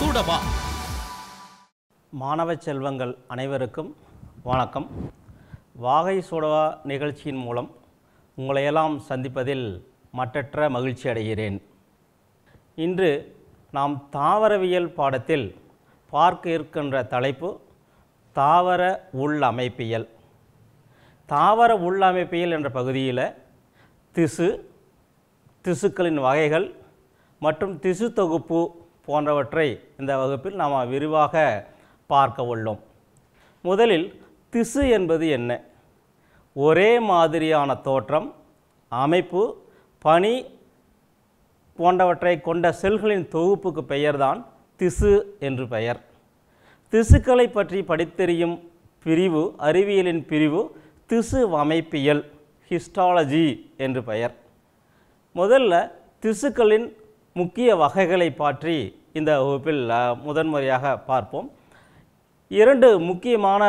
சூடவா மாணவ செல்வங்கள் அனைவருக்கும் வணக்கம் வாகை சூடவா நிகழ்ச்சியின் மூலம் உங்களையெல்லாம் சந்திப்பதில் மற்றற்ற மகிழ்ச்சி அடைகிறேன் இன்று நாம் தாவரவியல் பாடத்தில் பார்க்க இருக்கின்ற தலைப்பு தாவர உள்ளமைப்பியல் தாவர உள்ளமைப்பியல் என்ற பகுதியில் திசு திசுக்களின் வகைகள் மற்றும் திசு தொகுப்பு போன்றவற்றை இந்த வகுப்பில் நாம் விரிவாக பார்க்க உள்ளோம் முதலில் திசு என்பது என்ன ஒரே மாதிரியான தோற்றம் அமைப்பு பனி போன்றவற்றை கொண்ட செல்களின் தொகுப்புக்கு பெயர்தான் திசு என்று பெயர் திசுக்களை பற்றி படித்தெறியும் பிரிவு அறிவியலின் பிரிவு திசு அமைப்பியல் ஹிஸ்டாலஜி என்று பெயர் முதல்ல திசுக்களின் முக்கிய வகைகளை பற்றி இந்த வகுப்பில் முதன்முறையாக பார்ப்போம் இரண்டு முக்கியமான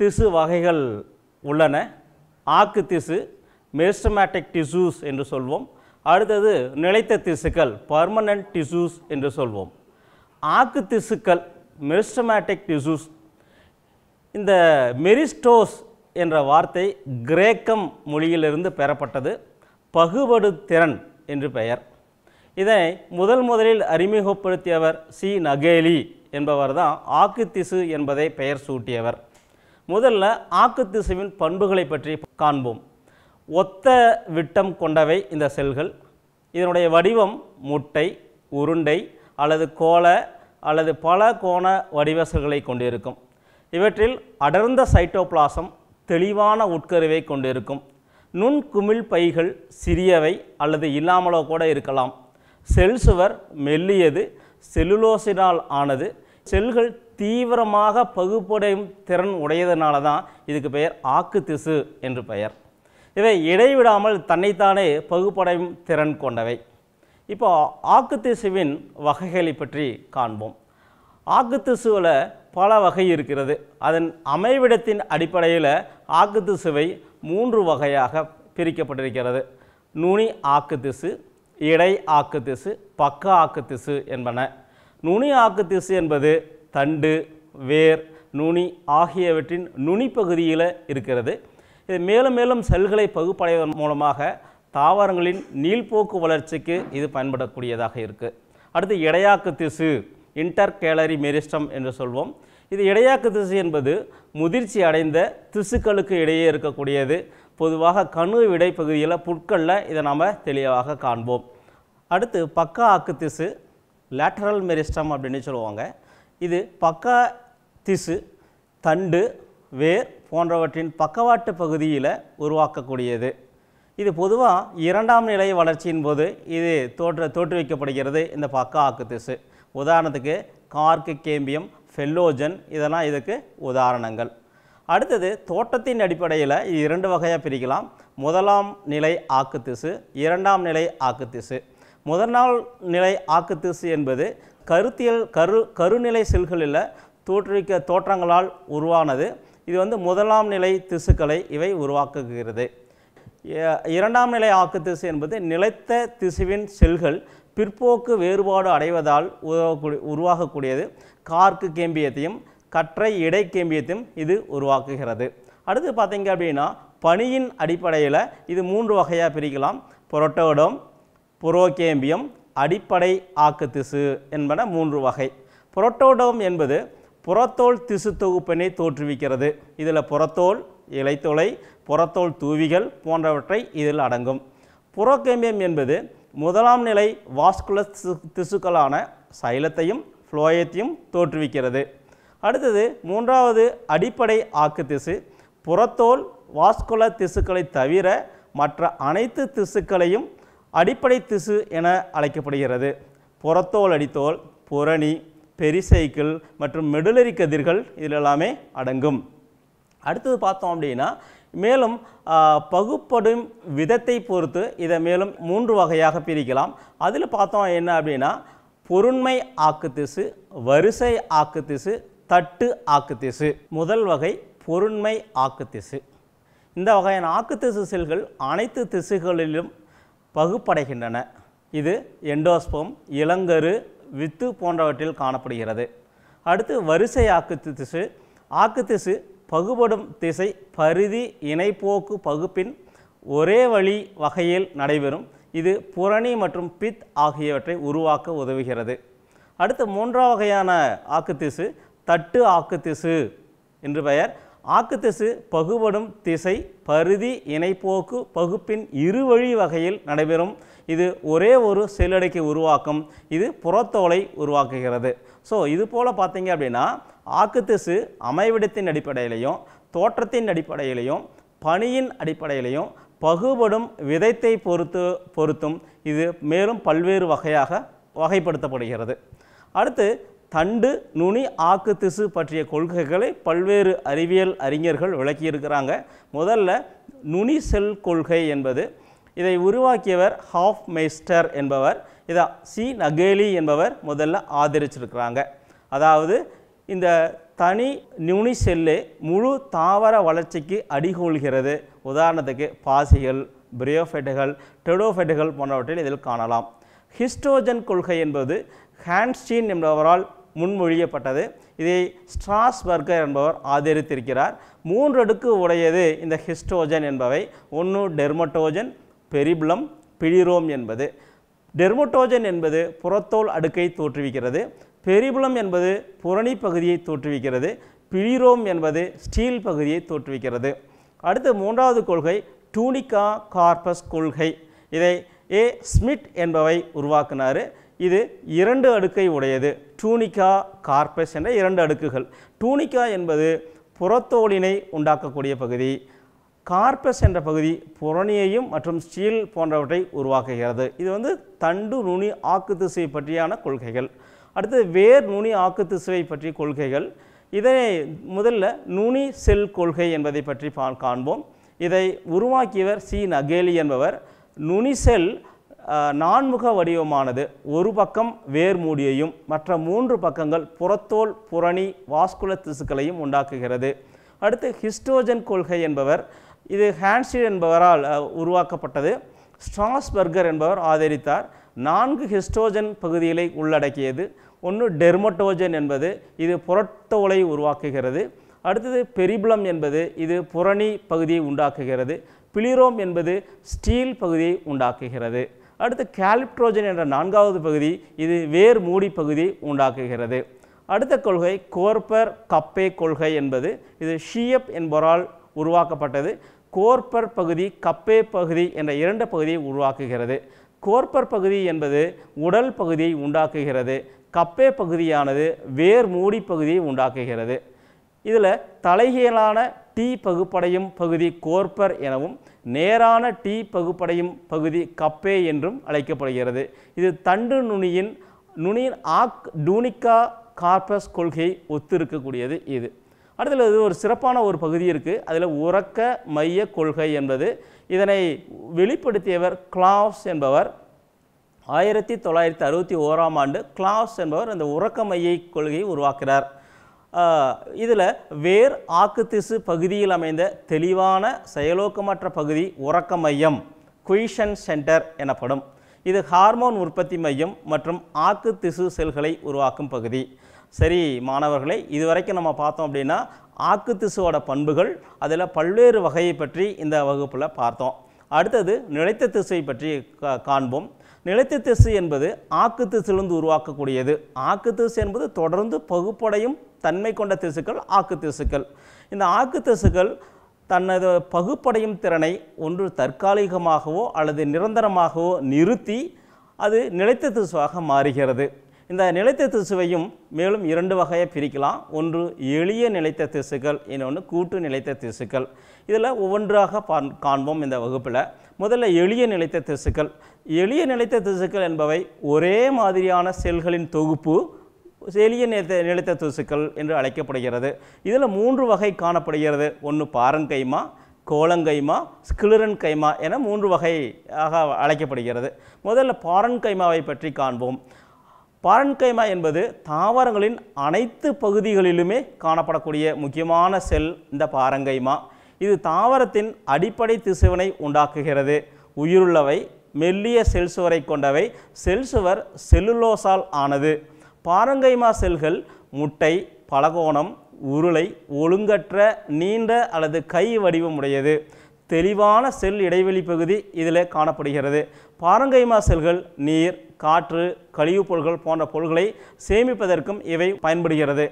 திசு வகைகள் உள்ளன ஆக்கு திசு மெரிஸ்டமேட்டிக் டிசூஸ் என்று சொல்வோம் அடுத்தது நிலைத்த திசுக்கள் பர்மனன்ட் டிசூஸ் என்று சொல்வோம் ஆக்கு திசுக்கள் மெரிஸ்டமேட்டிக் டிசூஸ் இந்த மெரிஸ்டோஸ் என்ற வார்த்தை கிரேக்கம் மொழியிலிருந்து பெறப்பட்டது பகுபடு திறன் என்று பெயர் இதனை முதல் முதலில் அறிமுகப்படுத்தியவர் சி நகேலி என்பவர் தான் ஆக்குத்திசு என்பதை பெயர் சூட்டியவர் முதல்ல ஆக்குத்திசுவின் பண்புகளை பற்றி காண்போம் ஒத்த விட்டம் கொண்டவை இந்த செல்கள் இதனுடைய வடிவம் முட்டை உருண்டை அல்லது கோல அல்லது பல கோண வடிவ கொண்டிருக்கும் இவற்றில் அடர்ந்த சைட்டோபிளாசம் தெளிவான உட்கருவை கொண்டிருக்கும் நுண்குமிழ் பைகள் சிறியவை அல்லது இல்லாமலோ கூட இருக்கலாம் செல் சுவர் மெல்லியது செல்லுலோசினால் ஆனது செல்கள் தீவிரமாக பகுப்படையும் திறன் உடையதனால தான் இதுக்கு பெயர் ஆக்கு திசு என்று பெயர் இவை இடைவிடாமல் தன்னைத்தானே பகுப்படையும் திறன் கொண்டவை இப்போ ஆக்கு திசுவின் வகைகளை பற்றி காண்போம் ஆக்கு திசுவில் பல வகை இருக்கிறது அதன் அமைவிடத்தின் அடிப்படையில் ஆக்கு திசுவை மூன்று வகையாக பிரிக்கப்பட்டிருக்கிறது நுனி ஆக்கு திசு இடை ஆக்கு திசு பக்க ஆக்கு திசு என்பன நுனி ஆக்கு திசு என்பது தண்டு வேர் நுனி ஆகியவற்றின் நுனி பகுதியில் இருக்கிறது இது மேலும் மேலும் செல்களை பகுப்படைவதன் மூலமாக தாவரங்களின் நீள்போக்கு வளர்ச்சிக்கு இது பயன்படக்கூடியதாக இருக்குது அடுத்து இடையாக்கு திசு இன்டர் கேலரி மெரிஸ்டம் என்று சொல்வோம் இது இடையாக்கு திசு என்பது முதிர்ச்சி அடைந்த திசுக்களுக்கு இடையே இருக்கக்கூடியது பொதுவாக கணு விடை பகுதியில் புட்களில் இதை நாம் தெளிவாக காண்போம் அடுத்து பக்கா ஆக்கு திசு லேட்டரல் மெரிஸ்டம் அப்படின்னு சொல்லுவாங்க இது பக்கா திசு தண்டு வேர் போன்றவற்றின் பக்கவாட்டு பகுதியில் உருவாக்கக்கூடியது இது பொதுவாக இரண்டாம் நிலை வளர்ச்சியின் போது இது தோற்ற தோற்றுவிக்கப்படுகிறது இந்த பக்கா ஆக்கு திசு உதாரணத்துக்கு கார்க்கு கேம்பியம் ஃபெல்லோஜன் இதெல்லாம் இதுக்கு உதாரணங்கள் அடுத்தது தோட்டத்தின் அடிப்படையில் இரண்டு வகையாக பிரிக்கலாம் முதலாம் நிலை ஆக்குத்திசு இரண்டாம் நிலை ஆக்குத்திசு முதல் நிலை ஆக்குத்திசு என்பது கருத்தியல் கரு கருநிலை செல்களில் தோற்றுவிக்க தோற்றங்களால் உருவானது இது வந்து முதலாம் நிலை திசுக்களை இவை உருவாக்குகிறது இரண்டாம் நிலை ஆக்குத்திசு என்பது நிலைத்த திசுவின் செல்கள் பிற்போக்கு வேறுபாடு அடைவதால் உருவாகக்கூடிய உருவாகக்கூடியது கார்க்கு கேம்பியத்தையும் கற்றை இடைக்கேம்பியத்தையும் இது உருவாக்குகிறது அடுத்து பார்த்தீங்க அப்படின்னா பனியின் அடிப்படையில் இது மூன்று வகையாக பிரிக்கலாம் புரோட்டோடம் புரோகேம்பியம் அடிப்படை ஆக்கு திசு என்பன மூன்று வகை புரோட்டோடோம் என்பது புறத்தோல் திசு தொகுப்பினை தோற்றுவிக்கிறது இதில் புறத்தோல் இலைத்தொலை புறத்தோல் தூவிகள் போன்றவற்றை இதில் அடங்கும் புரோகேம்பியம் என்பது முதலாம் நிலை வாஸ்குலர் திசுக்களான சைலத்தையும் ஃப்ளோயத்தையும் தோற்றுவிக்கிறது அடுத்தது மூன்றாவது அடிப்படை ஆக்கு திசு புறத்தோல் வாஸ்குல திசுக்களை தவிர மற்ற அனைத்து திசுக்களையும் அடிப்படை திசு என அழைக்கப்படுகிறது புறத்தோல் அடித்தோல் புரணி பெரிசைக்கிள் மற்றும் மெடுலரி கதிர்கள் இதில் எல்லாமே அடங்கும் அடுத்தது பார்த்தோம் அப்படின்னா மேலும் பகுப்படும் விதத்தை பொறுத்து இதை மேலும் மூன்று வகையாக பிரிக்கலாம் அதில் பார்த்தோம் என்ன அப்படின்னா பொருண்மை ஆக்கு திசு வரிசை ஆக்கு திசு தட்டு ஆக்குத்திசு முதல் வகை பொருண்மை ஆக்குத்திசு இந்த வகையான ஆக்குத்திசு செல்கள் அனைத்து திசுகளிலும் பகுப்படைகின்றன இது எண்டோஸ்போம் இளங்கரு வித்து போன்றவற்றில் காணப்படுகிறது அடுத்து வரிசை ஆக்குத்து திசு ஆக்குத்திசு பகுபடும் திசை பரிதி இணைப்போக்கு பகுப்பின் ஒரே வழி வகையில் நடைபெறும் இது புரணி மற்றும் பித் ஆகியவற்றை உருவாக்க உதவுகிறது அடுத்து மூன்றாம் வகையான ஆக்குத்திசு தட்டு ஆக்கு திசு என்று பெயர் ஆக்கு திசு பகுபடும் திசை பருதி இணைப்போக்கு பகுப்பின் இரு வழி வகையில் நடைபெறும் இது ஒரே ஒரு செல்லடைக்கு உருவாக்கும் இது புறத்தோலை உருவாக்குகிறது ஸோ இது போல் பார்த்தீங்க அப்படின்னா ஆக்கு திசு அமைவிடத்தின் அடிப்படையிலையும் தோற்றத்தின் அடிப்படையிலையும் பணியின் அடிப்படையிலையும் பகுபடும் விதத்தை பொறுத்து பொருத்தும் இது மேலும் பல்வேறு வகையாக வகைப்படுத்தப்படுகிறது அடுத்து தண்டு நுனி ஆக்கு திசு பற்றிய கொள்கைகளை பல்வேறு அறிவியல் அறிஞர்கள் விளக்கியிருக்கிறாங்க முதல்ல நுனி செல் கொள்கை என்பது இதை உருவாக்கியவர் ஹாஃப் மெய்ஸ்டர் என்பவர் இதை சி நகேலி என்பவர் முதல்ல ஆதரிச்சிருக்கிறாங்க அதாவது இந்த தனி நுனி செல்லு முழு தாவர வளர்ச்சிக்கு அடிகொள்கிறது உதாரணத்துக்கு பாசிகள் பிரியோஃபெட்டுகள் டெடோஃபெட்டுகள் போன்றவற்றில் இதில் காணலாம் ஹிஸ்டோஜன் கொள்கை என்பது ஹான்ஸ்டீன் என்பவரால் முன்மொழியப்பட்டது இதை ஸ்ட்ராஸ்பர்கர் என்பவர் ஆதரித்திருக்கிறார் மூன்று அடுக்கு உடையது இந்த ஹிஸ்டோஜன் என்பவை ஒன்று டெர்மட்டோஜன் பெரிப்ளம் பிழிரோம் என்பது டெர்மட்டோஜன் என்பது புறத்தோல் அடுக்கை தோற்றுவிக்கிறது பெரிபுலம் என்பது புரணி பகுதியை தோற்றுவிக்கிறது பிழிரோம் என்பது ஸ்டீல் பகுதியை தோற்றுவிக்கிறது அடுத்த மூன்றாவது கொள்கை டூனிகா கார்பஸ் கொள்கை இதை ஏ ஸ்மிட் என்பவை உருவாக்கினார் இது இரண்டு அடுக்கை உடையது டூனிகா கார்பஸ் என்ற இரண்டு அடுக்குகள் டூனிகா என்பது புறத்தோலினை உண்டாக்கக்கூடிய பகுதி கார்பஸ் என்ற பகுதி புறணியையும் மற்றும் ஸ்டீல் போன்றவற்றை உருவாக்குகிறது இது வந்து தண்டு நுனி ஆக்கு திசை பற்றியான கொள்கைகள் அடுத்தது வேர் நுனி ஆக்கு திசுவை பற்றிய கொள்கைகள் இதனை முதல்ல நுனி செல் கொள்கை என்பதை பற்றி பா காண்போம் இதை உருவாக்கியவர் சி நகேலி என்பவர் நுனிசெல் நான்முக வடிவமானது ஒரு பக்கம் வேர் மூடியையும் மற்ற மூன்று பக்கங்கள் புறத்தோல் புரணி வாஸ்குல திசுக்களையும் உண்டாக்குகிறது அடுத்து ஹிஸ்டோஜன் கொள்கை என்பவர் இது ஹான்ஸ்டீட் என்பவரால் உருவாக்கப்பட்டது ஸ்ட்ராஸ்பர்கர் என்பவர் ஆதரித்தார் நான்கு ஹிஸ்டோஜன் பகுதிகளை உள்ளடக்கியது ஒன்று டெர்மட்டோஜன் என்பது இது புறத்தோலை உருவாக்குகிறது அடுத்தது பெரிபுளம் என்பது இது புரணி பகுதியை உண்டாக்குகிறது பிளிரோம் என்பது ஸ்டீல் பகுதியை உண்டாக்குகிறது அடுத்து கேலிப்ட்ரோஜன் என்ற நான்காவது பகுதி இது வேர் மூடி பகுதி உண்டாக்குகிறது அடுத்த கொள்கை கோர்பர் கப்பே கொள்கை என்பது இது ஷியப் என்பவரால் உருவாக்கப்பட்டது கோர்பர் பகுதி கப்பே பகுதி என்ற இரண்டு பகுதியை உருவாக்குகிறது கோர்பர் பகுதி என்பது உடல் பகுதியை உண்டாக்குகிறது கப்பே பகுதியானது வேர் மூடி பகுதியை உண்டாக்குகிறது இதில் தலைகீழான டி பகுப்படையும் பகுதி கோர்பர் எனவும் நேரான டி பகுப்படையும் பகுதி கப்பே என்றும் அழைக்கப்படுகிறது இது தண்டு நுனியின் நுனியின் ஆக் டூனிக்கா கார்பஸ் கொள்கையை ஒத்திருக்கக்கூடியது இது அடுத்தது இது ஒரு சிறப்பான ஒரு பகுதி இருக்குது அதில் உறக்க மைய கொள்கை என்பது இதனை வெளிப்படுத்தியவர் கிளாஸ் என்பவர் ஆயிரத்தி தொள்ளாயிரத்தி அறுபத்தி ஓராம் ஆண்டு கிளாஸ் என்பவர் அந்த உறக்க மைய கொள்கையை உருவாக்கிறார் இதில் வேர் ஆக்குத்திசு பகுதியில் அமைந்த தெளிவான செயலோக்கமற்ற பகுதி உறக்க மையம் குயிஷன் சென்டர் எனப்படும் இது ஹார்மோன் உற்பத்தி மையம் மற்றும் ஆக்கு திசு செல்களை உருவாக்கும் பகுதி சரி மாணவர்களை இதுவரைக்கும் நம்ம பார்த்தோம் அப்படின்னா ஆக்கு திசுவோட பண்புகள் அதில் பல்வேறு வகையை பற்றி இந்த வகுப்பில் பார்த்தோம் அடுத்தது நிலைத்த திசை பற்றி காண்போம் நிலைத்த திசு என்பது ஆக்கு உருவாக்கக்கூடியது ஆக்கு திசு என்பது தொடர்ந்து பகுப்படையும் தன்மை கொண்ட திசுக்கள் ஆக்கு திசுக்கள் இந்த ஆக்கு திசுக்கள் தனது பகுப்படையும் திறனை ஒன்று தற்காலிகமாகவோ அல்லது நிரந்தரமாகவோ நிறுத்தி அது நிலைத்த திசுவாக மாறுகிறது இந்த நிலைத்த திசுவையும் மேலும் இரண்டு வகையாக பிரிக்கலாம் ஒன்று எளிய நிலைத்த திசுக்கள் இன்னொன்று கூட்டு நிலைத்த திசுக்கள் இதில் ஒவ்வொன்றாக காண்போம் இந்த வகுப்பில் முதல்ல எளிய நிலைத்த திசுக்கள் எளிய நிலைத்த திசுக்கள் என்பவை ஒரே மாதிரியான செல்களின் தொகுப்பு செலிய நிலத்த நிலத்த திசுக்கள் என்று அழைக்கப்படுகிறது இதில் மூன்று வகை காணப்படுகிறது ஒன்று பாரங்கைமா கோலங்கைமா ஸ்கிளிரன் கைமா என மூன்று வகையாக அழைக்கப்படுகிறது முதல்ல பாரன்கைமாவை பற்றி காண்போம் பாரன்கைமா என்பது தாவரங்களின் அனைத்து பகுதிகளிலுமே காணப்படக்கூடிய முக்கியமான செல் இந்த பாரங்கைமா இது தாவரத்தின் அடிப்படை திசுவினை உண்டாக்குகிறது உயிருள்ளவை மெல்லிய செல் கொண்டவை செல் சுவர் செல்லுலோசால் ஆனது பாரங்கைமா செல்கள் முட்டை பலகோணம் உருளை ஒழுங்கற்ற நீண்ட அல்லது கை வடிவமுடையது தெளிவான செல் இடைவெளி பகுதி இதில் காணப்படுகிறது பாரங்கைமா செல்கள் நீர் காற்று கழிவுப் பொருட்கள் போன்ற பொருட்களை சேமிப்பதற்கும் இவை பயன்படுகிறது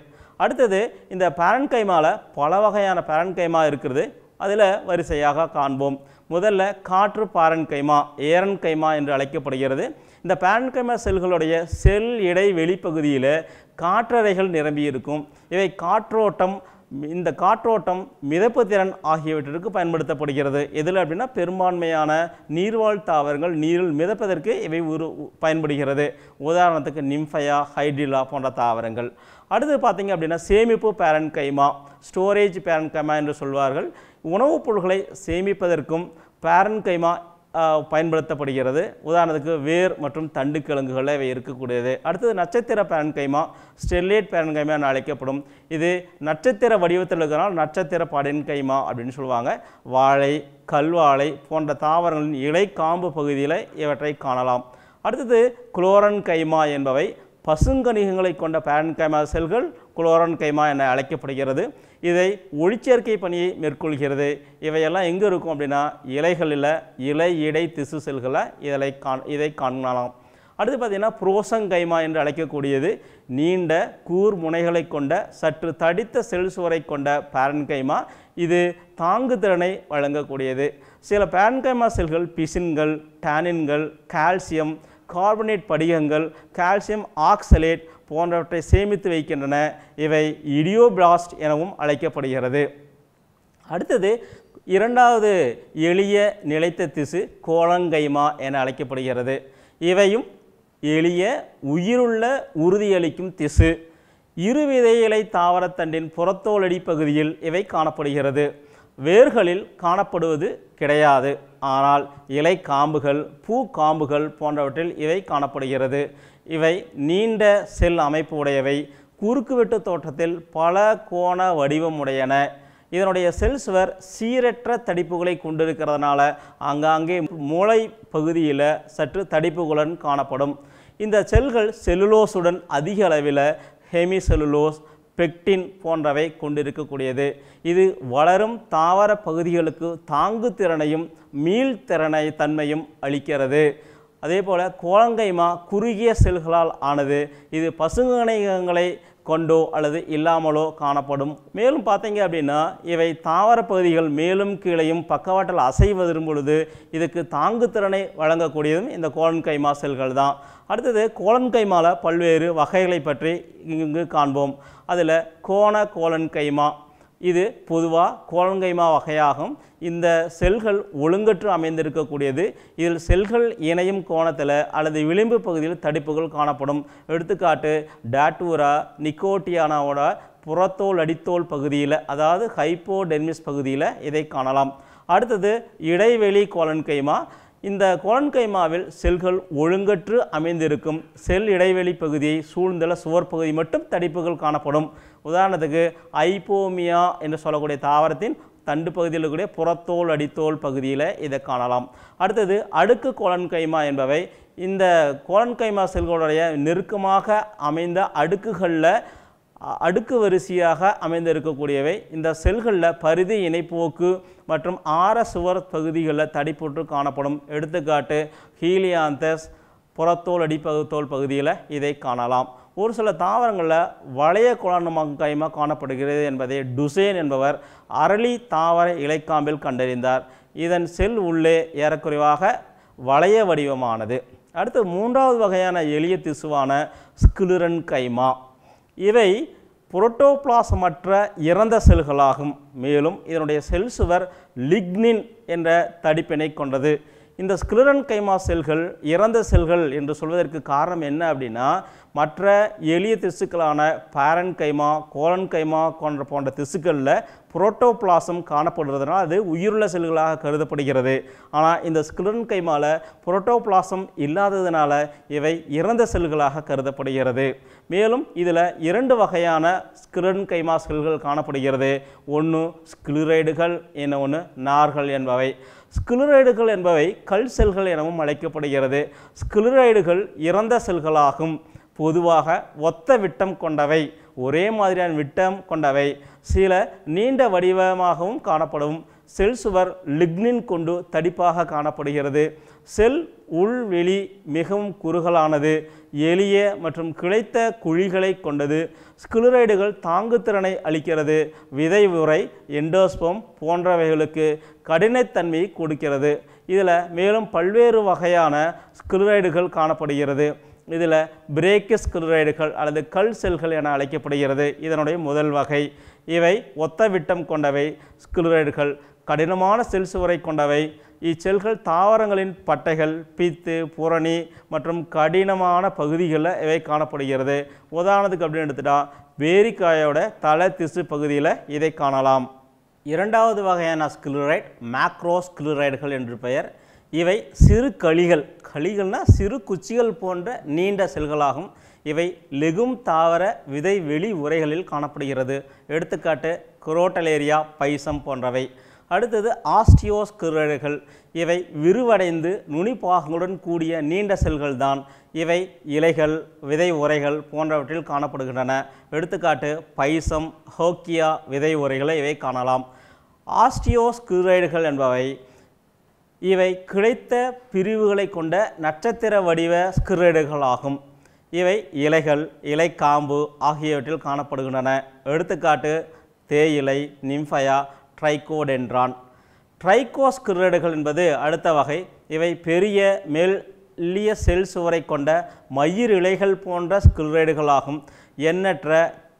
அடுத்தது இந்த பேரன்கைமாவில் பல வகையான பேரன்கைமா இருக்கிறது அதில் வரிசையாக காண்போம் முதல்ல காற்று பாரன்கைமா ஏரன்கைமா என்று அழைக்கப்படுகிறது இந்த பேரன்கம செல்களுடைய செல் இடை வெளிப்பகுதியில் காற்றறைகள் நிரம்பி இருக்கும் இவை காற்றோட்டம் இந்த காற்றோட்டம் மிதப்பு திறன் ஆகியவற்றிற்கு பயன்படுத்தப்படுகிறது எதில் அப்படின்னா பெரும்பான்மையான நீர்வாழ் தாவரங்கள் நீரில் மிதப்பதற்கு இவை உரு பயன்படுகிறது உதாரணத்துக்கு நிம்ஃபையா ஹைட்ரிலா போன்ற தாவரங்கள் அடுத்து பார்த்திங்க அப்படின்னா சேமிப்பு பேரன் கைமா ஸ்டோரேஜ் பேரன் கைமா என்று சொல்வார்கள் உணவுப் பொருட்களை சேமிப்பதற்கும் பேரன் கைமா பயன்படுத்தப்படுகிறது உதாரணத்துக்கு வேர் மற்றும் தண்டு கிழங்குகளில் இவை இருக்கக்கூடியது அடுத்தது நட்சத்திர பேரன்கைமா ஸ்டெர்லேட் பேரன்கைமா என அழைக்கப்படும் இது நட்சத்திர வடிவத்தில் இருக்கிறனால் நட்சத்திர படன்கைமா அப்படின்னு சொல்லுவாங்க வாழை கல்வாழை போன்ற தாவரங்களின் இலை காம்பு பகுதியில் இவற்றை காணலாம் அடுத்தது குளோரன் கைமா என்பவை பசுங்கணிகங்களை கொண்ட பேரன்கைமா செல்கள் குளோரன் கைமா என அழைக்கப்படுகிறது இதை ஒளிச்சேர்க்கை பணியை மேற்கொள்கிறது இவையெல்லாம் எங்கே இருக்கும் அப்படின்னா இலைகளில் இலை இடை திசு செல்களை இதை காண் இதை காணலாம் அடுத்து பார்த்தீங்கன்னா புரோசங்கைமா என்று அழைக்கக்கூடியது நீண்ட கூர் முனைகளை கொண்ட சற்று தடித்த செல் சுவரை கொண்ட பேரன்கைமா இது தாங்கு திறனை வழங்கக்கூடியது சில பேரன்கைமா செல்கள் பிசின்கள் டேனின்கள் கால்சியம் கார்பனேட் படிகங்கள் கால்சியம் ஆக்சலேட் போன்றவற்றை சேமித்து வைக்கின்றன இவை இடியோபிளாஸ்ட் எனவும் அழைக்கப்படுகிறது அடுத்தது இரண்டாவது எளிய நிலைத்த திசு கோலங்கைமா என அழைக்கப்படுகிறது இவையும் எளிய உயிருள்ள உறுதியளிக்கும் திசு இருவிதையிலை தாவரத்தண்டின் புறத்தோலடி பகுதியில் இவை காணப்படுகிறது வேர்களில் காணப்படுவது கிடையாது ஆனால் இலை காம்புகள் பூ காம்புகள் போன்றவற்றில் இவை காணப்படுகிறது இவை நீண்ட செல் அமைப்பு உடையவை குறுக்குவெட்டு தோற்றத்தில் பல கோண வடிவம் உடையன இதனுடைய செல் சுவர் சீரற்ற தடிப்புகளை கொண்டிருக்கிறதுனால ஆங்காங்கே மூளை பகுதியில் சற்று தடிப்புகளுடன் காணப்படும் இந்த செல்கள் செல்லுலோஸுடன் அதிக அளவில் ஹெமி செல்லுலோஸ் பெக்டின் போன்றவை கொண்டிருக்கக்கூடியது இது வளரும் தாவர பகுதிகளுக்கு தாங்கு திறனையும் மீள்திறனை தன்மையும் அளிக்கிறது அதே போல் குழந்தைமா குறுகிய செல்களால் ஆனது இது பசுங்கணைகளை கொண்டோ அல்லது இல்லாமலோ காணப்படும் மேலும் பார்த்தீங்க அப்படின்னா இவை தாவர பகுதிகள் மேலும் கீழையும் பக்கவாட்டில் அசைவதும் பொழுது இதுக்கு தாங்கு திறனை வழங்கக்கூடியதும் இந்த கோலன்கைமா செல்கள் தான் அடுத்தது கோலன்கைமாவில் பல்வேறு வகைகளை பற்றி இங்கு காண்போம் அதில் கோண கோலன்கைமா இது பொதுவாக கோலங்கைமா வகையாகும் இந்த செல்கள் ஒழுங்கற்று அமைந்திருக்கக்கூடியது இதில் செல்கள் இணையும் கோணத்தில் அல்லது விளிம்பு பகுதியில் தடிப்புகள் காணப்படும் எடுத்துக்காட்டு டாட்டூரா நிக்கோட்டியானாவோட புறத்தோல் அடித்தோல் பகுதியில் அதாவது ஹைப்போடென்மிஸ் பகுதியில் இதை காணலாம் அடுத்தது இடைவெளி கோலன்கைமா இந்த கோலன்கைமாவில் செல்கள் ஒழுங்கற்று அமைந்திருக்கும் செல் இடைவெளி பகுதியை சூழ்ந்துள்ள சுவர் பகுதி மட்டும் தடிப்புகள் காணப்படும் உதாரணத்துக்கு ஐபோமியா என்று சொல்லக்கூடிய தாவரத்தின் தண்டு பகுதியில் இருக்கக்கூடிய புறத்தோல் அடித்தோல் பகுதியில் இதை காணலாம் அடுத்தது அடுக்கு கோலன்கைமா கைமா என்பவை இந்த கோலன்கைமா கைமா செல்களுடைய நெருக்கமாக அமைந்த அடுக்குகளில் அடுக்கு வரிசையாக அமைந்திருக்கக்கூடியவை இந்த செல்களில் பரிதி இணைப்போக்கு மற்றும் ஆர சுவர் பகுதிகளில் தடிப்பொற்று காணப்படும் எடுத்துக்காட்டு ஹீலியாந்தஸ் புறத்தோல் அடிப்பகுத்தோல் பகுதியில் இதை காணலாம் ஒரு சில தாவரங்களில் வளைய குழாநுமங்காயமாக காணப்படுகிறது என்பதை டுசேன் என்பவர் அரளி தாவர இலைக்காம்பில் கண்டறிந்தார் இதன் செல் உள்ளே ஏறக்குறைவாக வளைய வடிவமானது அடுத்து மூன்றாவது வகையான எளிய திசுவான ஸ்குலுரன் கைமா இவை புரோட்டோபிளாசமற்ற இறந்த செல்களாகும் மேலும் இதனுடைய செல் சுவர் லிக்னின் என்ற தடிப்பினை கொண்டது இந்த ஸ்கிலரன் கைமா செல்கள் இறந்த செல்கள் என்று சொல்வதற்கு காரணம் என்ன அப்படின்னா மற்ற எளிய திசுக்களான பேரன் கைமா கோலன் கைமா போன்ற போன்ற திசுக்களில் புரோட்டோபிளாசம் காணப்படுறதுனால அது உயிருள்ள செல்களாக கருதப்படுகிறது ஆனால் இந்த ஸ்கிலரன் கைமாவில் புரோட்டோபிளாசம் இல்லாததுனால இவை இறந்த செல்களாக கருதப்படுகிறது மேலும் இதில் இரண்டு வகையான ஸ்கிலரன் கைமா செல்கள் காணப்படுகிறது ஒன்று ஸ்கிலிரைடுகள் என்ன ஒன்று நார்கள் என்பவை ஸ்கிலுரைடுகள் என்பவை கல் செல்கள் எனவும் அழைக்கப்படுகிறது ஸ்கிலுரைடுகள் இறந்த செல்களாகும் பொதுவாக ஒத்த விட்டம் கொண்டவை ஒரே மாதிரியான விட்டம் கொண்டவை சில நீண்ட வடிவமாகவும் காணப்படும் செல் சுவர் லிக்னின் கொண்டு தடிப்பாக காணப்படுகிறது செல் உள்வெளி மிகவும் குறுகலானது எளிய மற்றும் கிளைத்த குழிகளை கொண்டது ஸ்கிலுரைடுகள் தாங்குத்திறனை அளிக்கிறது விதை உரை எண்டோஸ்பம் போன்றவைகளுக்கு கடினத்தன்மையை கொடுக்கிறது இதில் மேலும் பல்வேறு வகையான ஸ்கிலரைடுகள் காணப்படுகிறது இதில் பிரேக்கிஸ் குளோரைடுகள் அல்லது கல் செல்கள் என அழைக்கப்படுகிறது இதனுடைய முதல் வகை இவை ஒத்த விட்டம் கொண்டவை ஸ்குளோரைடுகள் கடினமான செல் சுவரை கொண்டவை இச்செல்கள் தாவரங்களின் பட்டைகள் பித்து புரணி மற்றும் கடினமான பகுதிகளில் இவை காணப்படுகிறது உதாரணத்துக்கு அப்படின்னு எடுத்துட்டால் வேரிக்காயோட தலை திசு பகுதியில் இதை காணலாம் இரண்டாவது வகையான ஸ்கிலுரைட் மேக்ரோஸ் ஸ்கிலுரைடுகள் என்று பெயர் இவை சிறு களிகள் களிகள்னால் சிறு குச்சிகள் போன்ற நீண்ட செல்களாகும் இவை லெகும் தாவர விதை வெளி உரைகளில் காணப்படுகிறது எடுத்துக்காட்டு குரோட்டலேரியா பைசம் போன்றவை அடுத்தது ஆஸ்டியோஸ்கிரழைகள் இவை விரிவடைந்து நுனிப்பாகங்களுடன் கூடிய நீண்ட செல்கள் தான் இவை இலைகள் விதை உரைகள் போன்றவற்றில் காணப்படுகின்றன எடுத்துக்காட்டு பைசம் ஹோக்கியா விதை உரைகளை இவை காணலாம் ஆஸ்டியோஸ்கிரைடுகள் என்பவை இவை கிடைத்த பிரிவுகளை கொண்ட நட்சத்திர வடிவ ஸ்கிரைடுகள் ஆகும் இவை இலைகள் இலை காம்பு ஆகியவற்றில் காணப்படுகின்றன எடுத்துக்காட்டு தேயிலை நிம்ஃபயா ட்ரைகோடென்ட்ரான் ட்ரைகோஸ்கிரிடடுகள் என்பது அடுத்த வகை இவை பெரிய மேல் மெல்லிய செல் சுவரை கொண்ட மயிர் இலைகள் போன்ற ஸ்கிரேடுகளாகும் எண்ணற்ற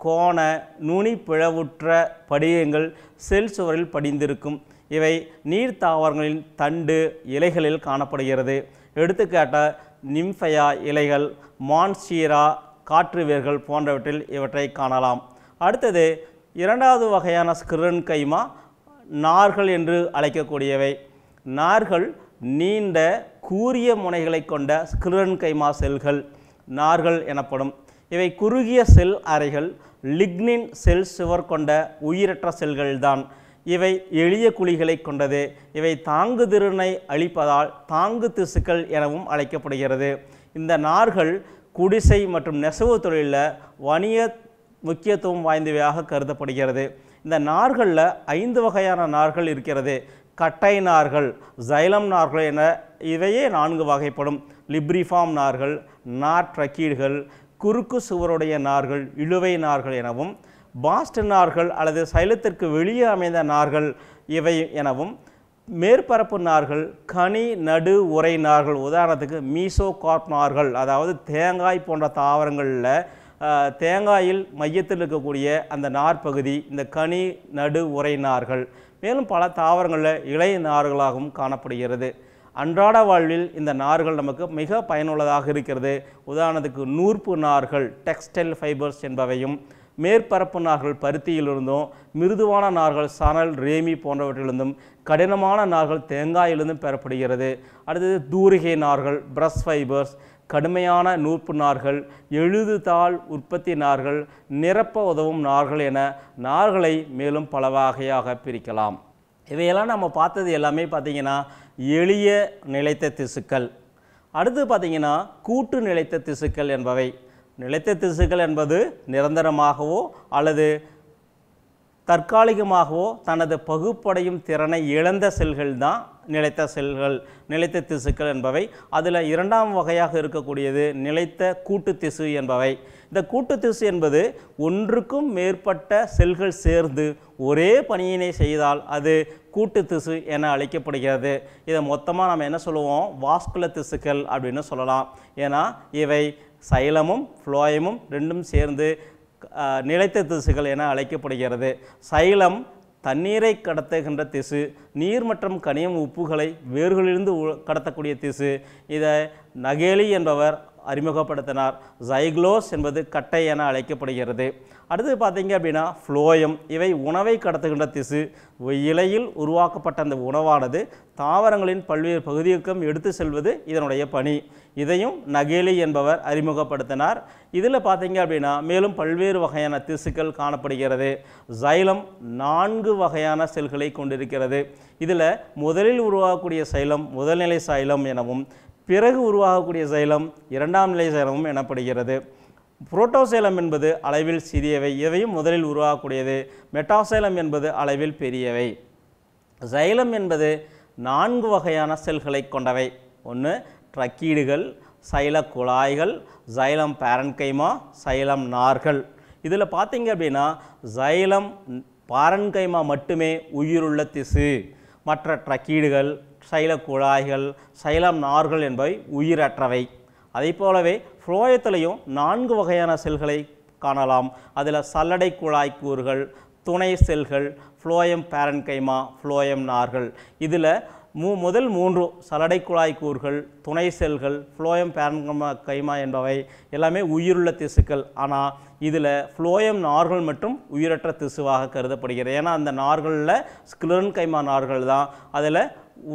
கோண நுனி பிளவுற்ற படிகங்கள் செல் சுவரில் படிந்திருக்கும் இவை நீர் தாவரங்களின் தண்டு இலைகளில் காணப்படுகிறது எடுத்துக்காட்ட நிம்ஃபையா இலைகள் மான்சீரா காற்று வேர்கள் போன்றவற்றில் இவற்றை காணலாம் அடுத்தது இரண்டாவது வகையான ஸ்கிரன் கைமா நார்கள் என்று அழைக்கக்கூடியவை நார்கள் நீண்ட கூரிய முனைகளை கொண்ட ஸ்கிரன் கைமா செல்கள் நார்கள் எனப்படும் இவை குறுகிய செல் அறைகள் லிக்னின் செல் சுவர் கொண்ட உயிரற்ற செல்கள்தான் இவை எளிய குழிகளை கொண்டது இவை தாங்கு திறனை அளிப்பதால் தாங்கு திசுக்கள் எனவும் அழைக்கப்படுகிறது இந்த நார்கள் குடிசை மற்றும் நெசவு தொழிலில் வணிக முக்கியத்துவம் வாய்ந்தவையாக கருதப்படுகிறது இந்த நார்களில் ஐந்து வகையான நார்கள் இருக்கிறது கட்டை நார்கள் ஜைலம் நார்கள் என இவையே நான்கு வகைப்படும் லிப்ரிஃபார்ம் நார்கள் நாற்றக்கீடுகள் குறுக்கு சுவருடைய நார்கள் இழுவை நார்கள் எனவும் பாஸ்ட் நார்கள் அல்லது சைலத்திற்கு வெளியே அமைந்த நார்கள் இவை எனவும் மேற்பரப்பு நார்கள் கனி நடு உரை நார்கள் உதாரணத்துக்கு மீசோ கார்ப் நார்கள் அதாவது தேங்காய் போன்ற தாவரங்களில் தேங்காயில் மையத்தில் இருக்கக்கூடிய அந்த நாற்பகுதி இந்த கனி நடு உரை நார்கள் மேலும் பல தாவரங்களில் இலை நார்களாகவும் காணப்படுகிறது அன்றாட வாழ்வில் இந்த நார்கள் நமக்கு மிக பயனுள்ளதாக இருக்கிறது உதாரணத்துக்கு நூற்பு நார்கள் டெக்ஸ்டைல் ஃபைபர்ஸ் என்பவையும் மேற்பரப்பு நார்கள் பருத்தியிலிருந்தும் மிருதுவான நார்கள் சணல் ரேமி போன்றவற்றிலிருந்தும் கடினமான நார்கள் தேங்காயிலிருந்தும் பெறப்படுகிறது அடுத்தது தூரிகை நார்கள் ப்ரஷ் ஃபைபர்ஸ் கடுமையான நூற்பு நார்கள் எழுது தாள் உற்பத்தி நார்கள் நிரப்ப உதவும் நார்கள் என நார்களை மேலும் பல வகையாக பிரிக்கலாம் இவையெல்லாம் நம்ம பார்த்தது எல்லாமே பார்த்திங்கன்னா எளிய நிலைத்த திசுக்கள் அடுத்து பார்த்திங்கன்னா கூட்டு நிலைத்த திசுக்கள் என்பவை நிலைத்த திசுக்கள் என்பது நிரந்தரமாகவோ அல்லது தற்காலிகமாகவோ தனது பகுப்படையும் திறனை இழந்த செல்கள் தான் நிலைத்த செல்கள் நிலைத்த திசுக்கள் என்பவை அதில் இரண்டாம் வகையாக இருக்கக்கூடியது நிலைத்த கூட்டு திசு என்பவை இந்த கூட்டு திசு என்பது ஒன்றுக்கும் மேற்பட்ட செல்கள் சேர்ந்து ஒரே பணியினை செய்தால் அது கூட்டு திசு என அழைக்கப்படுகிறது இதை மொத்தமாக நம்ம என்ன சொல்லுவோம் வாஸ்குல திசுக்கள் அப்படின்னு சொல்லலாம் ஏன்னா இவை சைலமும் ஃப்ளோயமும் ரெண்டும் சேர்ந்து நிலைத்த திசுகள் என அழைக்கப்படுகிறது சைலம் தண்ணீரை கடத்துகின்ற திசு நீர் மற்றும் கனியம் உப்புகளை வேர்களிலிருந்து கடத்தக்கூடிய திசு இதை நகேலி என்பவர் அறிமுகப்படுத்தினார் ஜைக்ளோஸ் என்பது கட்டை என அழைக்கப்படுகிறது அடுத்து பார்த்தீங்க அப்படின்னா ஃப்ளோயம் இவை உணவை கடத்துகின்ற திசு இலையில் உருவாக்கப்பட்ட அந்த உணவானது தாவரங்களின் பல்வேறு பகுதிகளுக்கும் எடுத்து செல்வது இதனுடைய பணி இதையும் நகேலி என்பவர் அறிமுகப்படுத்தினார் இதில் பார்த்தீங்க அப்படின்னா மேலும் பல்வேறு வகையான திசுக்கள் காணப்படுகிறது சைலம் நான்கு வகையான செல்களை கொண்டிருக்கிறது இதில் முதலில் உருவாகக்கூடிய சைலம் முதல்நிலை சைலம் எனவும் பிறகு உருவாகக்கூடிய சைலம் இரண்டாம் நிலை சைலமும் எனப்படுகிறது புரோட்டோசைலம் என்பது அளவில் சிறியவை இவையும் முதலில் உருவாகக்கூடியது மெட்டாசைலம் என்பது அளவில் பெரியவை சைலம் என்பது நான்கு வகையான செல்களை கொண்டவை ஒன்று ட்ரக்கீடுகள் சைல குழாய்கள் சைலம் பேரன்கைமா சைலம் நார்கள் இதில் பார்த்தீங்க அப்படின்னா சைலம் பாரன்கைமா மட்டுமே உயிருள்ள திசு மற்ற ட்ரக்கீடுகள் சைலக் குழாய்கள் சைலம் நார்கள் என்பவை உயிரற்றவை அதே போலவே ஃப்ளோயத்திலையும் நான்கு வகையான செல்களை காணலாம் அதில் சல்லடை குழாய் கூறுகள் துணை செல்கள் ஃப்ளோயம் பேரன்கைமா ஃப்ளோயம் நார்கள் இதில் மூ முதல் மூன்று சலடை குழாய் கூறுகள் துணை செல்கள் ஃப்ளோயம் பேரன்கைமா கைமா என்பவை எல்லாமே உயிருள்ள திசுக்கள் ஆனால் இதில் ஃப்ளோயம் நார்கள் மட்டும் உயிரற்ற திசுவாக கருதப்படுகிறது ஏன்னா அந்த நார்களில் ஸ்கிலன் கைமா நார்கள் தான் அதில்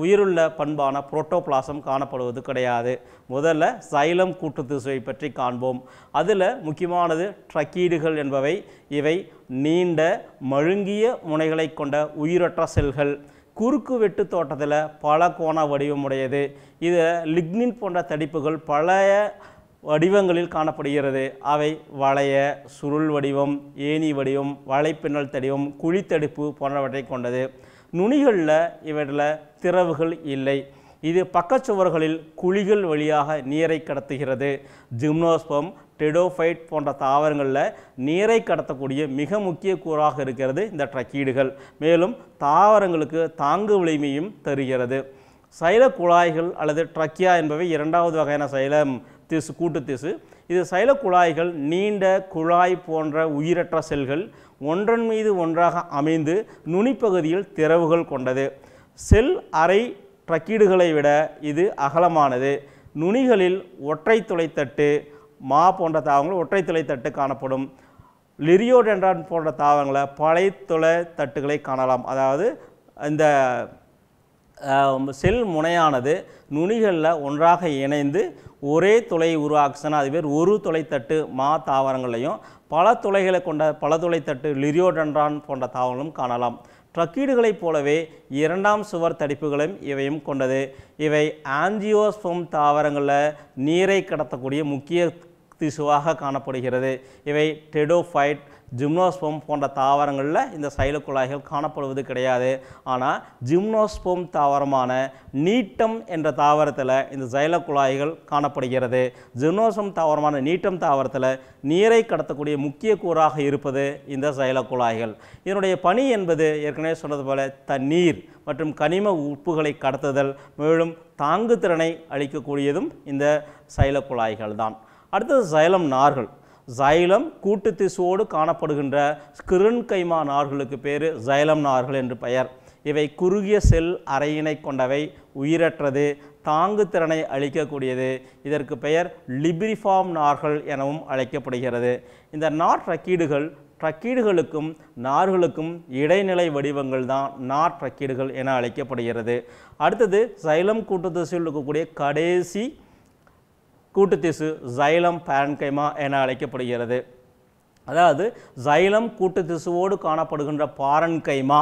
உயிருள்ள பண்பான புரோட்டோபிளாசம் காணப்படுவது கிடையாது முதல்ல சைலம் கூட்டு திசுவை பற்றி காண்போம் அதில் முக்கியமானது ட்ரக்கீடுகள் என்பவை இவை நீண்ட மழுங்கிய முனைகளை கொண்ட உயிரற்ற செல்கள் குறுக்கு வெட்டு தோட்டத்தில் பல கோண வடிவமுடையது இது லிக்னின் போன்ற தடிப்புகள் பழைய வடிவங்களில் காணப்படுகிறது அவை வளைய சுருள் வடிவம் ஏணி வடிவம் வலைப்பின்னல் தடிவம் குழித்தடுப்பு போன்றவற்றை கொண்டது நுனிகளில் இவற்றில் திறவுகள் இல்லை இது பக்கச்சுவர்களில் குழிகள் வழியாக நீரை கடத்துகிறது ஜிம்னோஸ்பம் டெடோஃபைட் போன்ற தாவரங்களில் நீரை கடத்தக்கூடிய மிக முக்கிய கூறாக இருக்கிறது இந்த ட்ரக்கீடுகள் மேலும் தாவரங்களுக்கு தாங்கு வலிமையும் தருகிறது சைல குழாய்கள் அல்லது ட்ரக்கியா என்பவை இரண்டாவது வகையான சைலம் திசு கூட்டு திசு இது சைல குழாய்கள் நீண்ட குழாய் போன்ற உயிரற்ற செல்கள் ஒன்றன் மீது ஒன்றாக அமைந்து நுனிப்பகுதியில் திறவுகள் கொண்டது செல் அறை ட்ரக்கீடுகளை விட இது அகலமானது நுனிகளில் ஒற்றை துளைத்தட்டு மா போன்ற தாவங்கள் ஒற்றை துளைத்தட்டு காணப்படும் லிரியோடென்ட்ரான் போன்ற தாவங்களை பழைய துளை தட்டுகளை காணலாம் அதாவது இந்த செல் முனையானது நுனிகளில் ஒன்றாக இணைந்து ஒரே துளை உருவாக்குச்சுன்னா அது பேர் ஒரு துளைத்தட்டு மா தாவரங்களையும் பல துளைகளை கொண்ட பல துளைத்தட்டு லிரியோடன்றான் போன்ற தாவங்களும் காணலாம் ட்ரக்கீடுகளைப் போலவே இரண்டாம் சுவர் தடிப்புகளும் இவையும் கொண்டது இவை ஆஞ்சியோஸ்பம் தாவரங்களில் நீரை கடத்தக்கூடிய முக்கிய திசுவாக காணப்படுகிறது இவை டெடோஃபைட் ஜிம்னோஸ்போம் போன்ற தாவரங்களில் இந்த சைல குழாய்கள் காணப்படுவது கிடையாது ஆனால் ஜிம்னோஸ்போம் தாவரமான நீட்டம் என்ற தாவரத்தில் இந்த சைல குழாய்கள் காணப்படுகிறது ஜிம்னோஸ்போம் தாவரமான நீட்டம் தாவரத்தில் நீரை கடத்தக்கூடிய முக்கிய கூறாக இருப்பது இந்த சைல குழாய்கள் இதனுடைய பணி என்பது ஏற்கனவே சொன்னது போல தண்ணீர் மற்றும் கனிம உப்புகளை கடத்துதல் மேலும் தாங்கு திறனை அளிக்கக்கூடியதும் இந்த சைல குழாய்கள் தான் அடுத்தது சைலம் நார்கள் சைலம் கூட்டு திசுவோடு காணப்படுகின்ற கைமா நார்களுக்கு பேர் ஜைலம் நார்கள் என்று பெயர் இவை குறுகிய செல் அறையினை கொண்டவை உயிரற்றது தாங்கு திறனை அளிக்கக்கூடியது இதற்கு பெயர் லிபிரிஃபார்ம் நார்கள் எனவும் அழைக்கப்படுகிறது இந்த நார் ரக்கீடுகள் ட்ரக்கீடுகளுக்கும் நார்களுக்கும் இடைநிலை வடிவங்கள் தான் நார் ட்ரக்கீடுகள் என அழைக்கப்படுகிறது அடுத்தது சைலம் திசையில் இருக்கக்கூடிய கடைசி கூட்டுத்திசு ஜைலம் பேரன்கைமா என அழைக்கப்படுகிறது அதாவது ஜைலம் கூட்டு திசுவோடு காணப்படுகின்ற பாரன்கைமா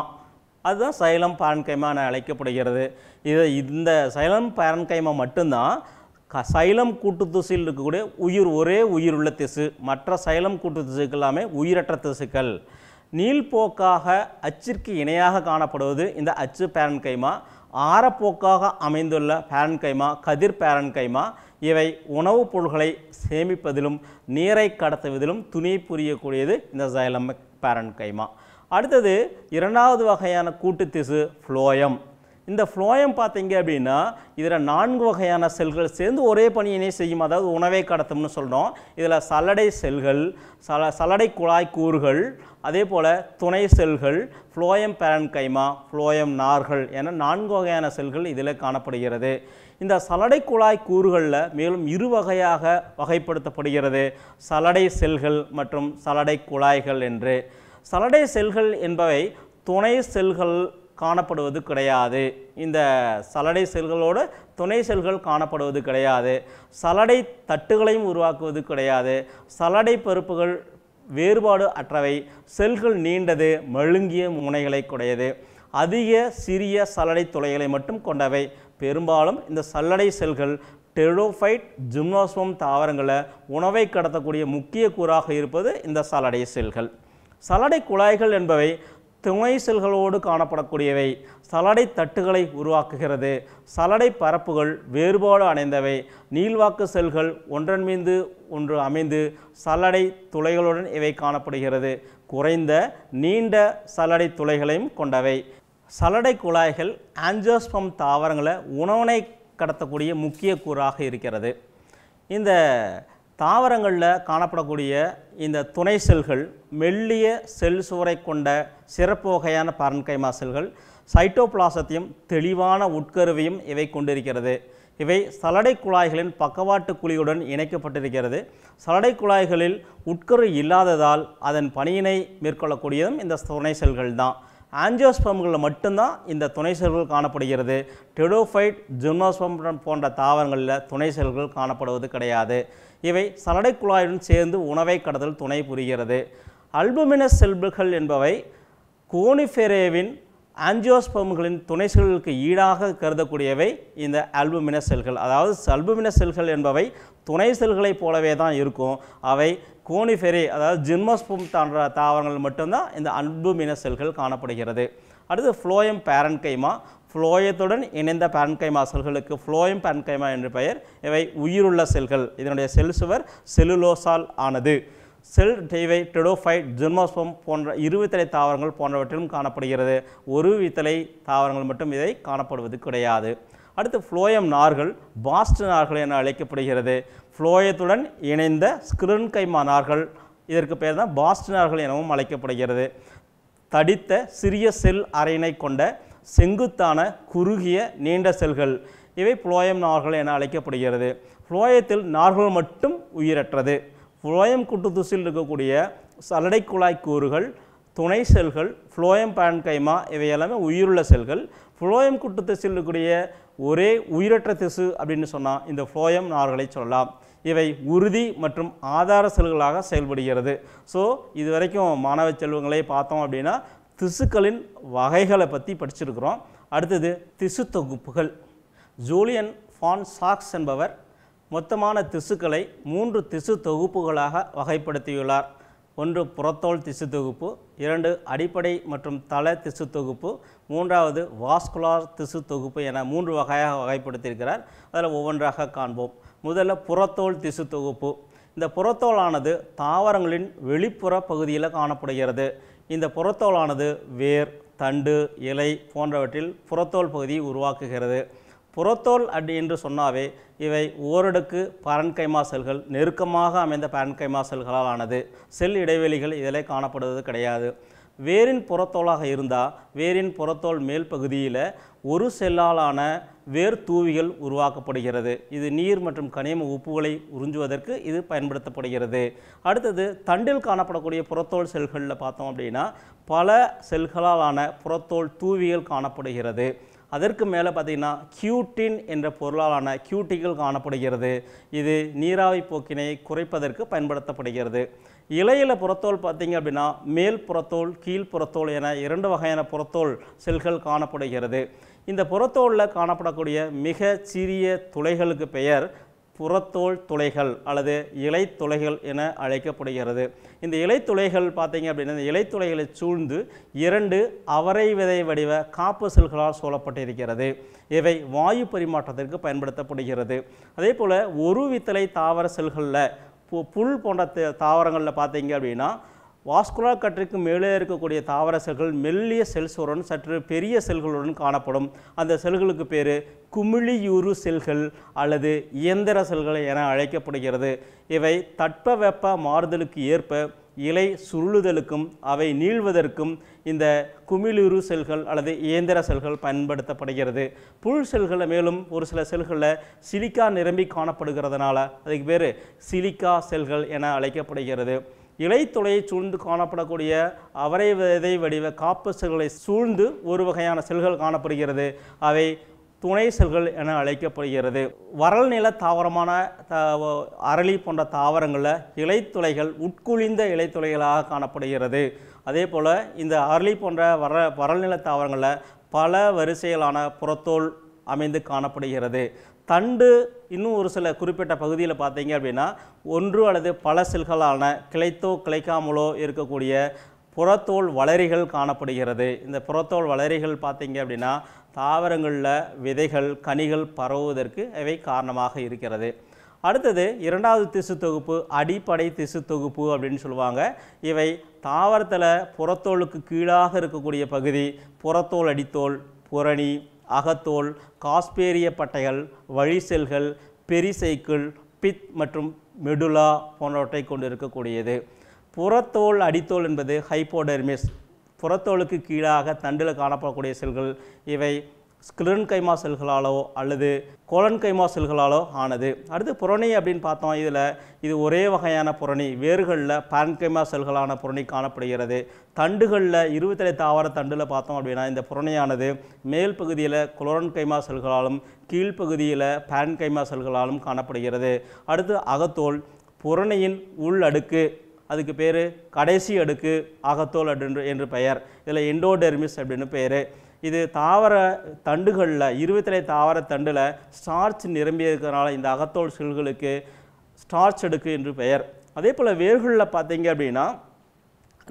அதுதான் சைலம் பேரன்கைமா என அழைக்கப்படுகிறது இது இந்த சைலம் பேரன்கைமா மட்டும்தான் க சைலம் கூட்டு திசையில் இருக்கக்கூடிய உயிர் ஒரே உயிர் உள்ள திசு மற்ற சைலம் கூட்டு திசுக்கள் எல்லாமே உயிரற்ற திசுக்கள் நீள்போக்காக அச்சிற்கு இணையாக காணப்படுவது இந்த அச்சு பேரன்கைமா ஆரப்போக்காக அமைந்துள்ள பேரன்கைமா கதிர் பேரன்கைமா இவை உணவுப் பொருள்களை சேமிப்பதிலும் நீரை கடத்துவதிலும் துணி புரியக்கூடியது இந்த ஜைலம் பேரன்கைமா அடுத்தது இரண்டாவது வகையான கூட்டு திசு ஃப்ளோயம் இந்த ஃப்ளோயம் பார்த்தீங்க அப்படின்னா இதில் நான்கு வகையான செல்கள் சேர்ந்து ஒரே பணியினை செய்யும் அதாவது உணவை கடத்தும்னு சொல்கிறோம் இதில் சல்லடை செல்கள் சல சல்லடை குழாய் கூறுகள் அதே போல் துணை செல்கள் ஃப்ளோயம் பேரன்கைமா ஃப்ளோயம் நார்கள் என நான்கு வகையான செல்கள் இதில் காணப்படுகிறது இந்த சலடை குழாய் கூறுகளில் மேலும் இரு வகையாக வகைப்படுத்தப்படுகிறது சலடை செல்கள் மற்றும் சலடை குழாய்கள் என்று சலடை செல்கள் என்பவை துணை செல்கள் காணப்படுவது கிடையாது இந்த சலடை செல்களோடு துணை செல்கள் காணப்படுவது கிடையாது சலடை தட்டுகளையும் உருவாக்குவது கிடையாது சலடை பருப்புகள் வேறுபாடு அற்றவை செல்கள் நீண்டது மழுங்கிய முனைகளை குடையது அதிக சிறிய சலடை துளைகளை மட்டும் கொண்டவை பெரும்பாலும் இந்த சல்லடை செல்கள் டெரோஃபைட் ஜிம்னோஸ்வம் தாவரங்களை உணவை கடத்தக்கூடிய முக்கிய கூறாக இருப்பது இந்த சல்லடை செல்கள் சல்லடை குழாய்கள் என்பவை துணை செல்களோடு காணப்படக்கூடியவை சலடை தட்டுகளை உருவாக்குகிறது சலடை பரப்புகள் வேறுபாடு அடைந்தவை நீள்வாக்கு செல்கள் ஒன்றன் மீது ஒன்று அமைந்து சல்லடை துளைகளுடன் இவை காணப்படுகிறது குறைந்த நீண்ட சல்லடை துளைகளையும் கொண்டவை சலடை குழாய்கள் ஆஞ்சோஸ்பம் தாவரங்களை உணவினை கடத்தக்கூடிய முக்கிய கூறாக இருக்கிறது இந்த தாவரங்களில் காணப்படக்கூடிய இந்த துணை செல்கள் மெல்லிய செல் சுவரை கொண்ட சிறப்பு வகையான பரன்கைமா செல்கள் சைட்டோபிளாசத்தையும் தெளிவான உட்கருவையும் இவை கொண்டிருக்கிறது இவை சலடை குழாய்களின் பக்கவாட்டு குழியுடன் இணைக்கப்பட்டிருக்கிறது சலடை குழாய்களில் உட்கரு இல்லாததால் அதன் பணியினை மேற்கொள்ளக்கூடியதும் இந்த துணை செல்கள் தான் ஆஞ்சியோஸ்பம்களில் மட்டும்தான் இந்த துணை செல்கள் காணப்படுகிறது டெடோஃபைட் ஜும்னோஸ்பம் போன்ற தாவரங்களில் துணை செல்கள் காணப்படுவது கிடையாது இவை சலடை குழாயுடன் சேர்ந்து உணவை கடத்தல் துணை புரிகிறது அல்புமினஸ் செல்புகள் என்பவை கோனிஃபெரேவின் ஆஞ்சியோஸ்பர்ம்களின் துணை செல்களுக்கு ஈடாக கருதக்கூடியவை இந்த அல்புமின செல்கள் அதாவது அல்புமின செல்கள் என்பவை துணை செல்களைப் போலவே தான் இருக்கும் அவை கோனிஃபெரி அதாவது ஜின்மோஸ்பம் தான் தாவரங்கள் மட்டும்தான் இந்த அல்புமின செல்கள் காணப்படுகிறது அடுத்து ஃப்ளோயம் பேரன்கைமா ஃப்ளோயத்துடன் இணைந்த பேரன்கைமா செல்களுக்கு ஃப்ளோயம் பேரன்கைமா என்று பெயர் இவை உயிருள்ள செல்கள் இதனுடைய செல் சுவர் செல்லுலோசால் ஆனது செல் டிவை டெடோஃபைட் ஜெர்மோஸ்பம் போன்ற இருவித்தலை தாவரங்கள் போன்றவற்றிலும் காணப்படுகிறது ஒரு வித்தலை தாவரங்கள் மட்டும் இதை காணப்படுவது கிடையாது அடுத்து ஃப்ளோயம் நார்கள் பாஸ்ட் நார்கள் என அழைக்கப்படுகிறது ஃப்ளோயத்துடன் இணைந்த ஸ்கிரன் கைமா நார்கள் இதற்கு பேர் தான் பாஸ்ட் நார்கள் எனவும் அழைக்கப்படுகிறது தடித்த சிறிய செல் அரையினை கொண்ட செங்குத்தான குறுகிய நீண்ட செல்கள் இவை புளோயம் நார்கள் என அழைக்கப்படுகிறது ஃப்ளோயத்தில் நார்கள் மட்டும் உயிரற்றது ஃபுளோயம் குட்டுத்துசில் இருக்கக்கூடிய சலடை குழாய் கூறுகள் துணை செல்கள் ஃப்ளோயம் பேன்கைமா இவை எல்லாமே உயிருள்ள செல்கள் ஃப்ளோயம் குட்டு திசில் இருக்கக்கூடிய ஒரே உயிரற்ற திசு அப்படின்னு சொன்னால் இந்த ஃப்ளோயம் நார்களை சொல்லலாம் இவை உறுதி மற்றும் ஆதார செல்களாக செயல்படுகிறது ஸோ இது வரைக்கும் மாணவ செல்வங்களே பார்த்தோம் அப்படின்னா திசுக்களின் வகைகளை பற்றி படிச்சிருக்கிறோம் அடுத்தது திசு தொகுப்புகள் ஜூலியன் ஃபான் சாக்ஸ் என்பவர் மொத்தமான திசுக்களை மூன்று திசு தொகுப்புகளாக வகைப்படுத்தியுள்ளார் ஒன்று புறத்தோல் திசு தொகுப்பு இரண்டு அடிப்படை மற்றும் தல திசு தொகுப்பு மூன்றாவது வாஸ்குலார் திசு தொகுப்பு என மூன்று வகையாக வகைப்படுத்தியிருக்கிறார் அதில் ஒவ்வொன்றாக காண்போம் முதல்ல புறத்தோல் திசு தொகுப்பு இந்த புறத்தோலானது தாவரங்களின் வெளிப்புற பகுதியில் காணப்படுகிறது இந்த புறத்தோலானது வேர் தண்டு இலை போன்றவற்றில் புறத்தோல் பகுதியை உருவாக்குகிறது புறத்தோல் அப்படி என்று சொன்னாவே இவை ஓரடுக்கு பரன்கைமா செல்கள் நெருக்கமாக அமைந்த பரன்கைமா செல்களால் ஆனது செல் இடைவெளிகள் இதிலே காணப்படுவது கிடையாது வேரின் புறத்தோலாக இருந்தால் வேரின் புறத்தோல் மேல் பகுதியில் ஒரு செல்லாலான வேர் தூவிகள் உருவாக்கப்படுகிறது இது நீர் மற்றும் கனிம உப்புகளை உறிஞ்சுவதற்கு இது பயன்படுத்தப்படுகிறது அடுத்தது தண்டில் காணப்படக்கூடிய புறத்தோல் செல்களில் பார்த்தோம் அப்படின்னா பல செல்களாலான புறத்தோல் தூவிகள் காணப்படுகிறது அதற்கு மேலே பார்த்திங்கன்னா கியூட்டின் என்ற பொருளாலான கியூட்டிகள் காணப்படுகிறது இது நீராவி போக்கினை குறைப்பதற்கு பயன்படுத்தப்படுகிறது இலையில புறத்தோல் பார்த்தீங்க அப்படின்னா மேல் புறத்தோல் கீழ் புறத்தோல் என இரண்டு வகையான புறத்தோல் செல்கள் காணப்படுகிறது இந்த புறத்தோலில் காணப்படக்கூடிய மிக சிறிய துளைகளுக்கு பெயர் புறத்தோல் துளைகள் அல்லது இலைத்துளைகள் என அழைக்கப்படுகிறது இந்த இலைத்துளைகள் பார்த்தீங்க அப்படின்னா இந்த இலைத்துளைகளை சூழ்ந்து இரண்டு அவரை விதை வடிவ காப்பு செல்களால் சூழப்பட்டிருக்கிறது இவை வாயு பரிமாற்றத்திற்கு பயன்படுத்தப்படுகிறது அதே போல் ஒரு வித்தலை தாவர செல்களில் புல் போன்ற தாவரங்களில் பார்த்தீங்க அப்படின்னா வாஸ்குலார் கற்றைக்கு மேலே இருக்கக்கூடிய தாவர செல்கள் மெல்லிய செல் சற்று பெரிய செல்களுடன் காணப்படும் அந்த செல்களுக்கு பேர் குமிழியூறு செல்கள் அல்லது இயந்திர செல்கள் என அழைக்கப்படுகிறது இவை தட்பவெப்ப மாறுதலுக்கு ஏற்ப இலை சுருளுதலுக்கும் அவை நீள்வதற்கும் இந்த குமிழுரு செல்கள் அல்லது இயந்திர செல்கள் பயன்படுத்தப்படுகிறது புல் செல்களை மேலும் ஒரு சில செல்களில் சிலிக்கா நிரம்பி காணப்படுகிறதுனால அதுக்கு பேர் சிலிக்கா செல்கள் என அழைக்கப்படுகிறது இலைத்துளையை சூழ்ந்து காணப்படக்கூடிய அவரை விதை வடிவ காப்பு செல்களை சூழ்ந்து ஒரு வகையான செல்கள் காணப்படுகிறது அவை துணை செல்கள் என அழைக்கப்படுகிறது வரல் நில தாவரமான த அரளி போன்ற தாவரங்களில் இலைத்துளைகள் உட்குழிந்த இலைத்துளைகளாக காணப்படுகிறது அதே போல் இந்த அரளி போன்ற வர வரல் நில தாவரங்களில் பல வரிசைகளான புறத்தோல் அமைந்து காணப்படுகிறது தண்டு இன்னும் ஒரு சில குறிப்பிட்ட பகுதியில் பார்த்தீங்க அப்படின்னா ஒன்று அல்லது பல செல்களான கிளைத்தோ கிளைக்காமலோ இருக்கக்கூடிய புறத்தோல் வளரிகள் காணப்படுகிறது இந்த புறத்தோல் வளரிகள் பார்த்திங்க அப்படின்னா தாவரங்களில் விதைகள் கனிகள் பரவுவதற்கு இவை காரணமாக இருக்கிறது அடுத்தது இரண்டாவது திசு தொகுப்பு அடிப்படை திசு தொகுப்பு அப்படின்னு சொல்லுவாங்க இவை தாவரத்தில் புறத்தோலுக்கு கீழாக இருக்கக்கூடிய பகுதி புறத்தோல் அடித்தோல் புரணி அகத்தோல் காஸ்பேரிய பட்டைகள் வழிசெல்கள் பெரிசைக்கிள் பித் மற்றும் மெடுலா போன்றவற்றை கொண்டிருக்கக்கூடியது புறத்தோல் அடித்தோல் என்பது ஹைப்போடெர்மிஸ் புறத்தோலுக்கு கீழாக தண்டில் காணப்படக்கூடிய செல்கள் இவை ஸ்கிலன் கைமா செல்களாலோ அல்லது கோலன் கைமா செல்களாலோ ஆனது அடுத்து புரணி அப்படின்னு பார்த்தோம் இதில் இது ஒரே வகையான புரணி வேர்களில் கைமா செல்களான புரணி காணப்படுகிறது தண்டுகளில் இருபத்தேழு தாவர தண்டில் பார்த்தோம் அப்படின்னா இந்த புரணியானது மேல் பகுதியில் குளோரன் கைமா செல்களாலும் கீழ்ப்பகுதியில் பேன்கைமா செல்களாலும் காணப்படுகிறது அடுத்து அகத்தோல் புரணியின் உள் அடுக்கு அதுக்கு பேர் கடைசி அடுக்கு அகத்தோல் அப்படின்ற என்று பெயர் இதில் எண்டோடெர்மிஸ் அப்படின்னு பேர் இது தாவர தண்டுகளில் இருபத்திலே தாவர தண்டில் ஸ்டார்ச் நிரம்பி இருக்கிறனால இந்த அகத்தோல் செல்களுக்கு ஸ்டார்ச் அடுக்கு என்று பெயர் அதே போல் வேர்களில் பார்த்தீங்க அப்படின்னா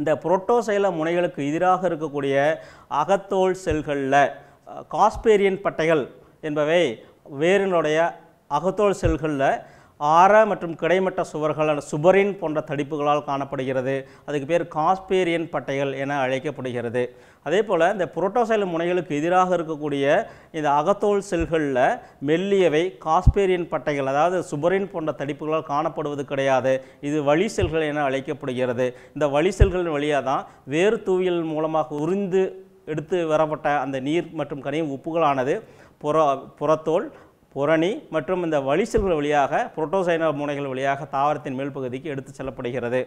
இந்த புரோட்டோசைல முனைகளுக்கு எதிராக இருக்கக்கூடிய அகத்தோல் செல்களில் காஸ்பேரியன் பட்டைகள் என்பவை வேரினுடைய அகத்தோல் செல்களில் ஆர மற்றும் கிடைமட்ட சுவர்கள் சுபரின் போன்ற தடிப்புகளால் காணப்படுகிறது அதுக்கு பேர் காஸ்பேரியன் பட்டைகள் என அழைக்கப்படுகிறது அதே போல் இந்த புரோட்டோசைல் முனைகளுக்கு எதிராக இருக்கக்கூடிய இந்த அகத்தோல் செல்களில் மெல்லியவை காஸ்பேரியன் பட்டைகள் அதாவது சுபரின் போன்ற தடிப்புகளால் காணப்படுவது கிடையாது இது வழி செல்கள் என அழைக்கப்படுகிறது இந்த வழி செல்களின் வழியாக தான் வேறு தூவியல் மூலமாக உறிந்து எடுத்து வரப்பட்ட அந்த நீர் மற்றும் கனிம உப்புகளானது புற புறத்தோல் புரணி மற்றும் இந்த வலிசல்கள் வழியாக புரோட்டோசைனா முனைகள் வழியாக தாவரத்தின் மேல் பகுதிக்கு எடுத்து செல்லப்படுகிறது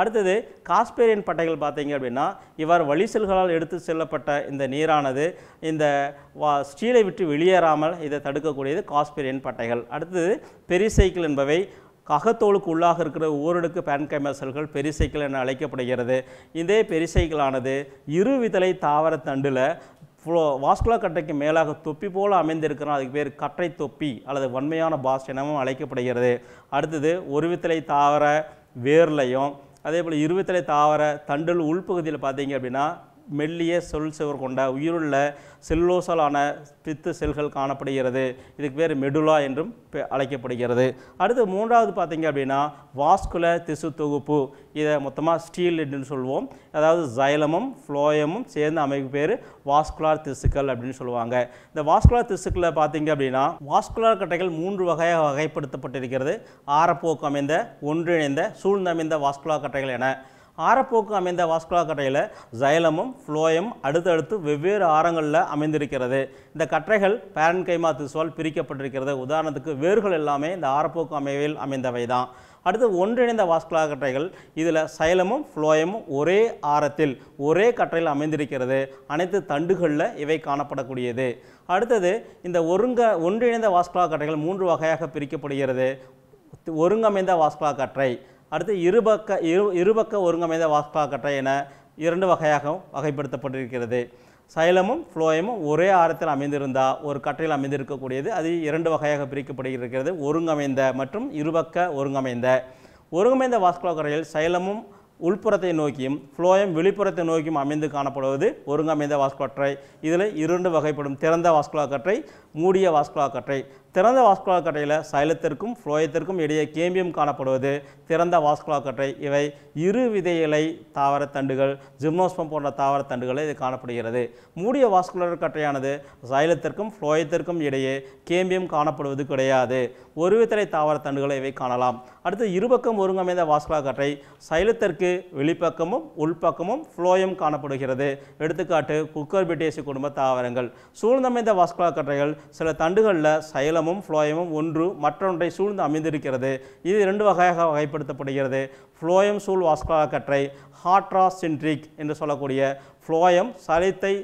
அடுத்தது காஸ்பேரியன் பட்டைகள் பார்த்தீங்க அப்படின்னா இவர் வழிசெல்களால் எடுத்து செல்லப்பட்ட இந்த நீரானது இந்த வா ஸ்டீலை விட்டு வெளியேறாமல் இதை தடுக்கக்கூடியது காஸ்பேரியன் பட்டைகள் அடுத்தது பெரிசைக்கிள் என்பவை ககத்தோலுக்கு உள்ளாக இருக்கிற ஓரடுக்கு பேன்கைமர் செல்கள் பெரிசைக்கிள் என அழைக்கப்படுகிறது இதே பெரிசைக்கிளானது இருவிதலை தாவரத்தண்டில் ஃப்ளோ வாஸ்குலர் கட்டைக்கு மேலாக தொப்பி போல் அமைந்திருக்கிறோம் அதுக்கு பேர் கட்டை தொப்பி அல்லது வன்மையான பாஸ் எனவும் அழைக்கப்படுகிறது அடுத்தது ஒரு வித்தலை தாவர வேர்லையும் அதே போல் இருவித்தலை தாவர தண்டில் உள்பகுதியில் பார்த்தீங்க அப்படின்னா மெல்லிய சொல் சுவர் கொண்ட உயிருள்ள செல்லோசலான பித்து செல்கள் காணப்படுகிறது இதுக்கு பேர் மெடுலா என்றும் அழைக்கப்படுகிறது அடுத்து மூன்றாவது பார்த்திங்க அப்படின்னா வாஸ்குல திசு தொகுப்பு இதை மொத்தமாக ஸ்டீல் என்று சொல்வோம் அதாவது ஜைலமும் ஃப்ளோயமும் சேர்ந்த அமைப்பு பேர் வாஸ்குலார் திசுக்கள் அப்படின்னு சொல்லுவாங்க இந்த வாஸ்குலார் திசுக்களில் பார்த்தீங்க அப்படின்னா வாஸ்குலார் கட்டைகள் மூன்று வகையாக வகைப்படுத்தப்பட்டிருக்கிறது ஆரப்போக்கு அமைந்த ஒன்றிணைந்த சூழ்ந்தமைந்த வாஸ்குலார் கட்டைகள் என ஆரப்போக்கு அமைந்த வாஸ்குலா கட்டையில் ஜைலமும் ஃப்ளோயம் அடுத்தடுத்து வெவ்வேறு ஆரங்களில் அமைந்திருக்கிறது இந்த கற்றைகள் பேரன் கைமா திசுவால் பிரிக்கப்பட்டிருக்கிறது உதாரணத்துக்கு வேர்கள் எல்லாமே இந்த ஆரப்போக்கு அமைவில் அமைந்தவை தான் அடுத்து ஒன்றிணைந்த வாஸ்குலா கட்டைகள் இதில் சைலமும் ஃப்ளோயமும் ஒரே ஆரத்தில் ஒரே கற்றையில் அமைந்திருக்கிறது அனைத்து தண்டுகளில் இவை காணப்படக்கூடியது அடுத்தது இந்த ஒருங்க ஒன்றிணைந்த வாஸ்குலா கட்டைகள் மூன்று வகையாக பிரிக்கப்படுகிறது ஒருங்கமைந்த வாஸ்குலா கற்றை அடுத்து இருபக்க இரு இருபக்க ஒருங்கமைந்த கட்டை என இரண்டு வகையாகவும் வகைப்படுத்தப்பட்டிருக்கிறது சைலமும் ஃப்ளோயமும் ஒரே ஆரத்தில் அமைந்திருந்தால் ஒரு கட்டையில் அமைந்திருக்கக்கூடியது அது இரண்டு வகையாக பிரிக்கப்படுகிறது ஒருங்கமைந்த மற்றும் இருபக்க ஒருங்கமைந்த ஒருங்கமைந்த வாஸ்குலாக்கரையில் சைலமும் உள்புறத்தை நோக்கியும் ஃப்ளோயம் வெளிப்புறத்தை நோக்கியும் அமைந்து காணப்படுவது ஒருங்கமைந்த வாஸ்குலாக்கற்றை இதில் இரண்டு வகைப்படும் திறந்த வாஸ்குலாக்கற்றை மூடிய வாஸ்குலாக்கற்றை திறந்த வாஸ்குலா கட்டையில் சைலத்திற்கும் ஃப்ளோயத்திற்கும் இடையே கேம்பியம் காணப்படுவது திறந்த வாஸ்குலா கட்டை இவை இரு விதையிலை தாவரத்தண்டுகள் ஜிம்னோஸ்பம் போன்ற தண்டுகளை இது காணப்படுகிறது மூடிய வாஸ்குலர் கட்டையானது சைலத்திற்கும் ஃப்ளோயத்திற்கும் இடையே கேம்பியம் காணப்படுவது கிடையாது ஒரு வித்தலை தண்டுகளை இவை காணலாம் அடுத்து இருபக்கம் ஒருங்கமைந்த வாஸ்குலா கட்டை சைலத்திற்கு வெளிப்பக்கமும் உள்பக்கமும் ஃப்ளோயம் காணப்படுகிறது எடுத்துக்காட்டு குக்கர்பிட்டேசி குடும்ப தாவரங்கள் சூழ்ந்தமைந்த வாஸ்குலா கட்டைகள் சில தண்டுகளில் சைலம் அமிலமும் ஃப்ளோயமும் ஒன்று மற்றொன்றை சூழ்ந்து அமைந்திருக்கிறது இது இரண்டு வகையாக வகைப்படுத்தப்படுகிறது ஃப்ளோயம் சூழ் கற்றை ஹாட்ராசென்ட்ரிக் என்று சொல்லக்கூடிய ஃப்ளோயம் சலித்தை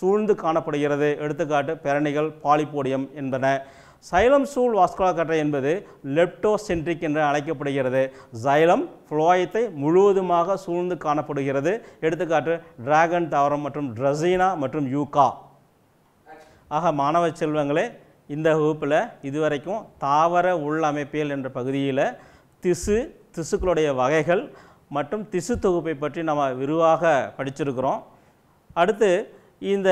சூழ்ந்து காணப்படுகிறது எடுத்துக்காட்டு பெரணிகள் பாலிபோடியம் என்பன சைலம் சூழ் கற்றை என்பது லெப்டோசென்ட்ரிக் என்று அழைக்கப்படுகிறது சைலம் ஃப்ளோயத்தை முழுவதுமாக சூழ்ந்து காணப்படுகிறது எடுத்துக்காட்டு டிராகன் தாவரம் மற்றும் ட்ரசீனா மற்றும் யூகா ஆக மாணவ செல்வங்களே இந்த வகுப்பில் இதுவரைக்கும் தாவர உள்ளமைப்பியல் என்ற பகுதியில் திசு திசுக்களுடைய வகைகள் மற்றும் திசு தொகுப்பை பற்றி நம்ம விரிவாக படிச்சிருக்கிறோம் அடுத்து இந்த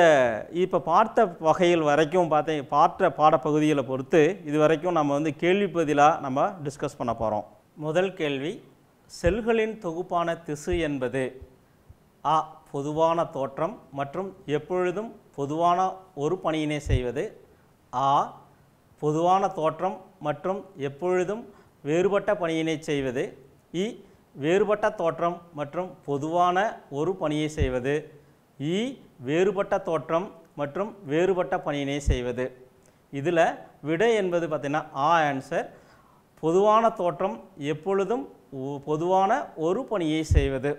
இப்போ பார்த்த வகையில் வரைக்கும் பார்த்தீ பார்த்த பாடப்பகுதிகளை பொறுத்து இது வரைக்கும் நம்ம வந்து கேள்வி பதிலாக நம்ம டிஸ்கஸ் பண்ண போகிறோம் முதல் கேள்வி செல்களின் தொகுப்பான திசு என்பது அ பொதுவான தோற்றம் மற்றும் எப்பொழுதும் பொதுவான ஒரு பணியினை செய்வது ஆ பொதுவான தோற்றம் மற்றும் எப்பொழுதும் வேறுபட்ட பணியினை செய்வது இ வேறுபட்ட தோற்றம் மற்றும் பொதுவான ஒரு பணியை செய்வது இ வேறுபட்ட தோற்றம் மற்றும் வேறுபட்ட பணியினை செய்வது இதில் விடை என்பது பார்த்திங்கன்னா ஆ ஆன்சர் பொதுவான தோற்றம் எப்பொழுதும் பொதுவான ஒரு பணியை செய்வது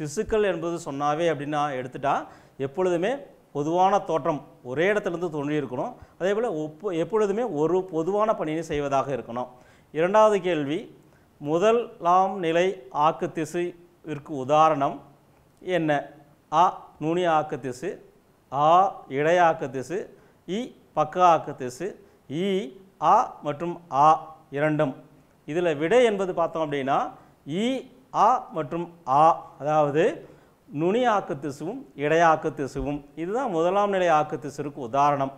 திசுக்கள் என்பது சொன்னாவே அப்படின்னா எடுத்துட்டால் எப்பொழுதுமே பொதுவான தோற்றம் ஒரே இடத்துலேருந்து தோன்றியிருக்கணும் அதே போல் ஒப்பு எப்பொழுதுமே ஒரு பொதுவான பணியை செய்வதாக இருக்கணும் இரண்டாவது கேள்வி முதலாம் நிலை ஆக்கு திசுவிற்கு உதாரணம் என்ன அ நுனி ஆக்கு திசு ஆ இடையாக்கு திசு இ பக்க ஆக்கு திசு இ ஆ மற்றும் ஆ இரண்டும் இதில் விடை என்பது பார்த்தோம் அப்படின்னா இ ஆ மற்றும் ஆ அதாவது நுனி இடையாக்கு திசுவும் இதுதான் முதலாம் நிலை ஆக்குத்திசுவுக்கு உதாரணம்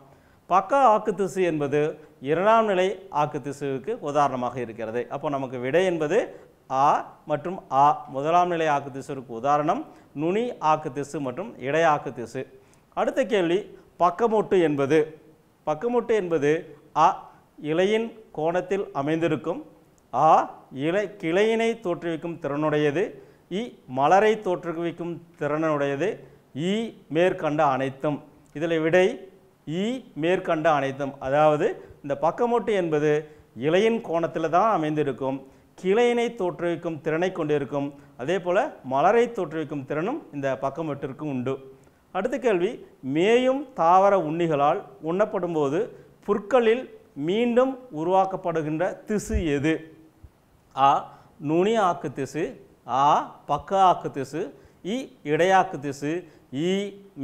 பக்க ஆக்குத்திசு என்பது இரண்டாம் நிலை ஆக்குத்திசுவுக்கு உதாரணமாக இருக்கிறது அப்போ நமக்கு விடை என்பது ஆ மற்றும் ஆ முதலாம் நிலை ஆக்குத்திசுவுக்கு உதாரணம் நுனி ஆக்குத்திசு மற்றும் இடையாக்குத்திசு அடுத்த கேள்வி பக்கமொட்டு என்பது பக்கமொட்டு என்பது அ இலையின் கோணத்தில் அமைந்திருக்கும் ஆ இலை கிளையினை தோற்றுவிக்கும் திறனுடையது இ மலரை தோற்றுவிக்கும் திறனுடையது இ மேற்கண்ட அனைத்தும் இதில் விடை இ மேற்கண்ட அனைத்தும் அதாவது இந்த பக்கமொட்டு என்பது இலையின் கோணத்தில் தான் அமைந்திருக்கும் கிளையினை தோற்றுவிக்கும் திறனை கொண்டிருக்கும் அதே போல் மலரை தோற்றுவிக்கும் திறனும் இந்த பக்கமொட்டிற்கு உண்டு அடுத்த கேள்வி மேயும் தாவர உண்ணிகளால் உண்ணப்படும் போது புற்களில் மீண்டும் உருவாக்கப்படுகின்ற திசு எது ஆ நுனி ஆக்கு திசு ஆ பக்க ஆக்கு திசு இ இடையாக்கு திசு இ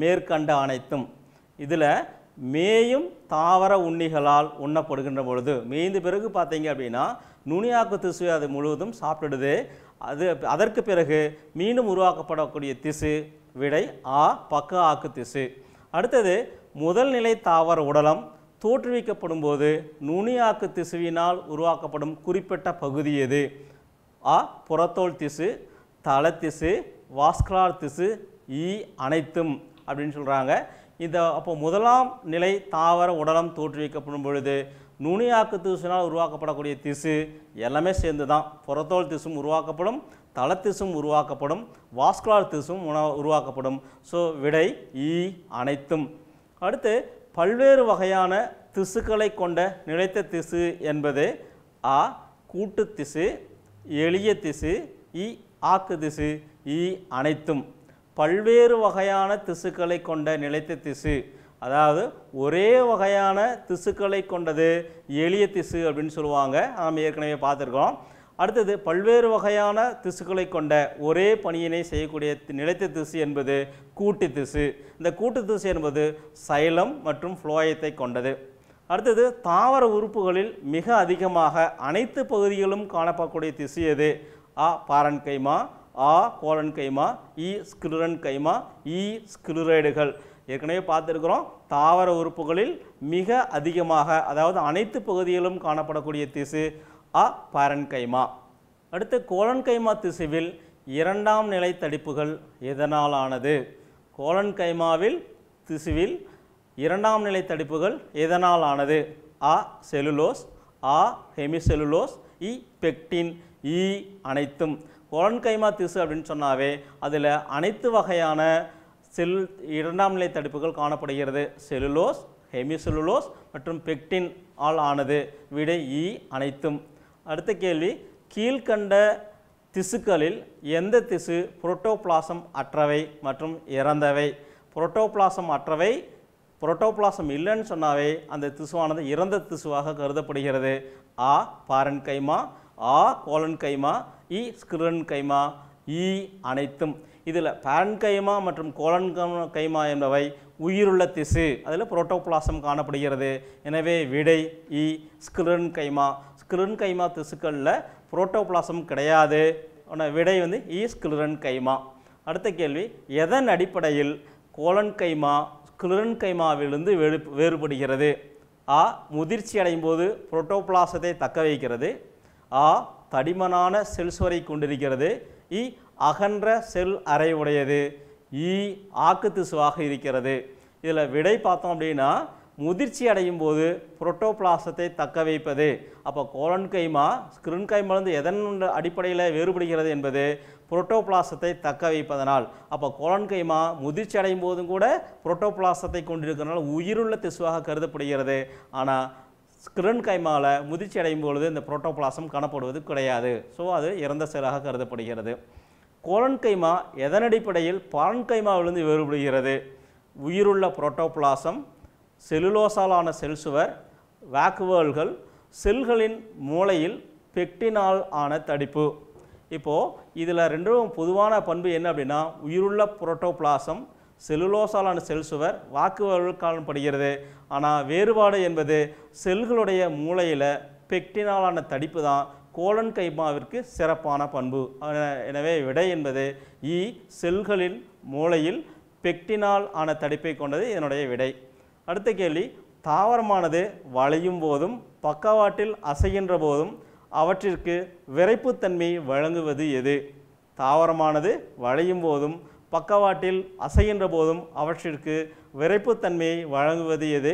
மேற்கண்ட அனைத்தும் இதில் மேயும் தாவர உண்ணிகளால் உண்ணப்படுகின்ற பொழுது மேய்ந்த பிறகு பார்த்தீங்க அப்படின்னா நுனியாக்கு திசு அது முழுவதும் சாப்பிடுது அது அதற்கு பிறகு மீண்டும் உருவாக்கப்படக்கூடிய திசு விடை ஆ பக்க ஆக்கு திசு அடுத்தது முதல் நிலை தாவர உடலம் தோற்றுவிக்கப்படும் போது நுனியாக்கு திசுவினால் உருவாக்கப்படும் குறிப்பிட்ட பகுதி எது ஆ புறத்தோல் திசு தலை திசு வாஸ்குலார் திசு ஈ அனைத்தும் அப்படின்னு சொல்கிறாங்க இந்த அப்போ முதலாம் நிலை தாவர உடலம் தோற்றுவிக்கப்படும் பொழுது நுனியாக்கு திசுனால் உருவாக்கப்படக்கூடிய திசு எல்லாமே சேர்ந்து தான் புறத்தோல் திசும் உருவாக்கப்படும் தளத்திசும் உருவாக்கப்படும் வாஸ்குலார் திசும் உண உருவாக்கப்படும் ஸோ விடை ஈ அனைத்தும் அடுத்து பல்வேறு வகையான திசுக்களை கொண்ட நிலைத்த திசு என்பது அ கூட்டு திசு எளிய திசு இ ஆக்கு திசு இ அனைத்தும் பல்வேறு வகையான திசுக்களை கொண்ட நிலைத்த திசு அதாவது ஒரே வகையான திசுக்களை கொண்டது எளிய திசு அப்படின்னு சொல்லுவாங்க நாம் ஏற்கனவே பார்த்துருக்கோம் அடுத்தது பல்வேறு வகையான திசுக்களை கொண்ட ஒரே பணியினை செய்யக்கூடிய நிலைத்த திசு என்பது கூட்டு திசு இந்த கூட்டு திசு என்பது சைலம் மற்றும் ஃப்ளோயத்தை கொண்டது அடுத்தது தாவர உறுப்புகளில் மிக அதிகமாக அனைத்து பகுதிகளும் காணப்படக்கூடிய திசு எது ஆ பாரன் கைமா ஆ கோலன் கைமா இ ஸ்கிலுரன் கைமா இ ஸ்கிலுரைடுகள் ஏற்கனவே பார்த்துருக்குறோம் தாவர உறுப்புகளில் மிக அதிகமாக அதாவது அனைத்து பகுதிகளும் காணப்படக்கூடிய திசு அ பாரன் கைமா அடுத்து கோலன் கைமா திசுவில் இரண்டாம் நிலை தடிப்புகள் எதனால் ஆனது கோலன் கைமாவில் திசுவில் இரண்டாம் நிலை தடிப்புகள் எதனால் ஆனது அ செலுலோஸ் ஆ ஹெமிசெலுலோஸ் இ பெக்டின் இ அனைத்தும் ஒலன்கைமா திசு அப்படின்னு சொன்னாவே அதில் அனைத்து வகையான செல் இரண்டாம் நிலை தடுப்புகள் காணப்படுகிறது செலுலோஸ் ஹெமிசெலுலோஸ் மற்றும் பெக்டின் ஆல் ஆனது விடை இ அனைத்தும் அடுத்த கேள்வி கீழ்கண்ட திசுக்களில் எந்த திசு புரோட்டோபிளாசம் அற்றவை மற்றும் இறந்தவை புரோட்டோபிளாசம் அற்றவை புரோட்டோபிளாசம் இல்லைன்னு சொன்னாவே அந்த திசுவானது இறந்த திசுவாக கருதப்படுகிறது ஆ பாரன் கைமா ஆ கோலன் கைமா இ ஸ்கிரன் கைமா இ அனைத்தும் இதில் பேரன் கைமா மற்றும் கோலன் கைமா என்பவை உயிருள்ள திசு அதில் புரோட்டோபிளாசம் காணப்படுகிறது எனவே விடை இ ஸ்கிரன் கைமா ஸ்கிரன் கைமா திசுக்களில் புரோட்டோபிளாசம் கிடையாது ஆனால் விடை வந்து இ ஸ்கிரன் கைமா அடுத்த கேள்வி எதன் அடிப்படையில் கோலன் கைமா கிளிரன் கைமாவிலிருந்து வேறு வேறுபடுகிறது ஆ முதிர்ச்சி அடையும் போது புரோட்டோபிளாசத்தை தக்க வைக்கிறது ஆ தடிமனான செல் சுவரை கொண்டிருக்கிறது இ அகன்ற செல் அறை உடையது இ ஆக்கு திசுவாக இருக்கிறது இதில் விடை பார்த்தோம் அப்படின்னா முதிர்ச்சி அடையும் போது புரோட்டோபிளாசத்தை தக்க வைப்பது அப்போ கோலன் கைமா ஸ்கிரின் கைமாலேருந்து எதன் அடிப்படையில் வேறுபடுகிறது என்பது புரோட்டோபிளாசத்தை தக்க வைப்பதனால் அப்போ கொலன் முதிர்ச்சி அடையும் போதும் கூட புரோட்டோபிளாசத்தை கொண்டிருக்கிறதுனால உயிருள்ள திசுவாக கருதப்படுகிறது ஆனால் ஸ்கிரன் கைமாவில் முதிர்ச்சி அடையும் பொழுது இந்த புரோட்டோபிளாசம் காணப்படுவது கிடையாது ஸோ அது இறந்த செயலாக கருதப்படுகிறது கோலன் கைமா எதனடிப்படையில் பாரன் வேறுபடுகிறது உயிருள்ள புரோட்டோபிளாசம் செலுலோசாலான செல் சுவர் வாக்குவேல்கள் செல்களின் மூளையில் பெக்டினால் ஆன தடிப்பு இப்போது இதில் ரெண்டும் பொதுவான பண்பு என்ன அப்படின்னா உயிருள்ள புரோட்டோபிளாசம் செலுலோசாலான செல் சுவர் வாக்குவல் படுகிறது ஆனால் வேறுபாடு என்பது செல்களுடைய மூளையில் பெக்டினாலான தடிப்பு தான் கோலன் கைமாவிற்கு சிறப்பான பண்பு எனவே விடை என்பது இ செல்களின் மூளையில் பெக்டினால் ஆன தடிப்பை கொண்டது இதனுடைய விடை அடுத்த கேள்வி தாவரமானது வளையும் போதும் பக்கவாட்டில் அசைகின்ற போதும் அவற்றிற்கு விரைப்புத்தன்மை வழங்குவது எது தாவரமானது வளையும் போதும் பக்கவாட்டில் அசைகின்ற போதும் அவற்றிற்கு விரைப்புத்தன்மையை வழங்குவது எது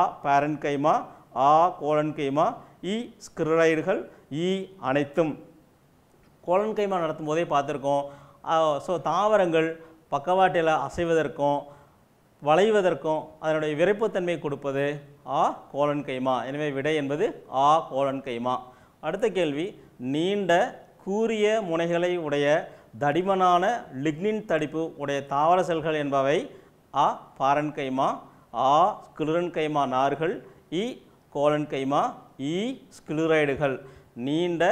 அ பேரன் கைமா ஆ கோலன் கைமா இ ஸ்கிரைடுகள் இ அனைத்தும் கோலன் கைமா நடத்தும் போதே பார்த்துருக்கோம் ஸோ தாவரங்கள் பக்கவாட்டில் அசைவதற்கும் வளைவதற்கும் அதனுடைய விரைப்புத்தன்மை கொடுப்பது ஆ கோலன் கைமா எனவே விடை என்பது ஆ கோலன் கைமா அடுத்த கேள்வி நீண்ட கூரிய முனைகளை உடைய தடிமனான லிக்னின் தடிப்பு உடைய தாவர செல்கள் என்பவை அ பாரன் கைமா ஆ ஸ்கிளிரன் கைமா நார்கள் இ கோலன் கைமா இ ஸ்கிளிரைடுகள் நீண்ட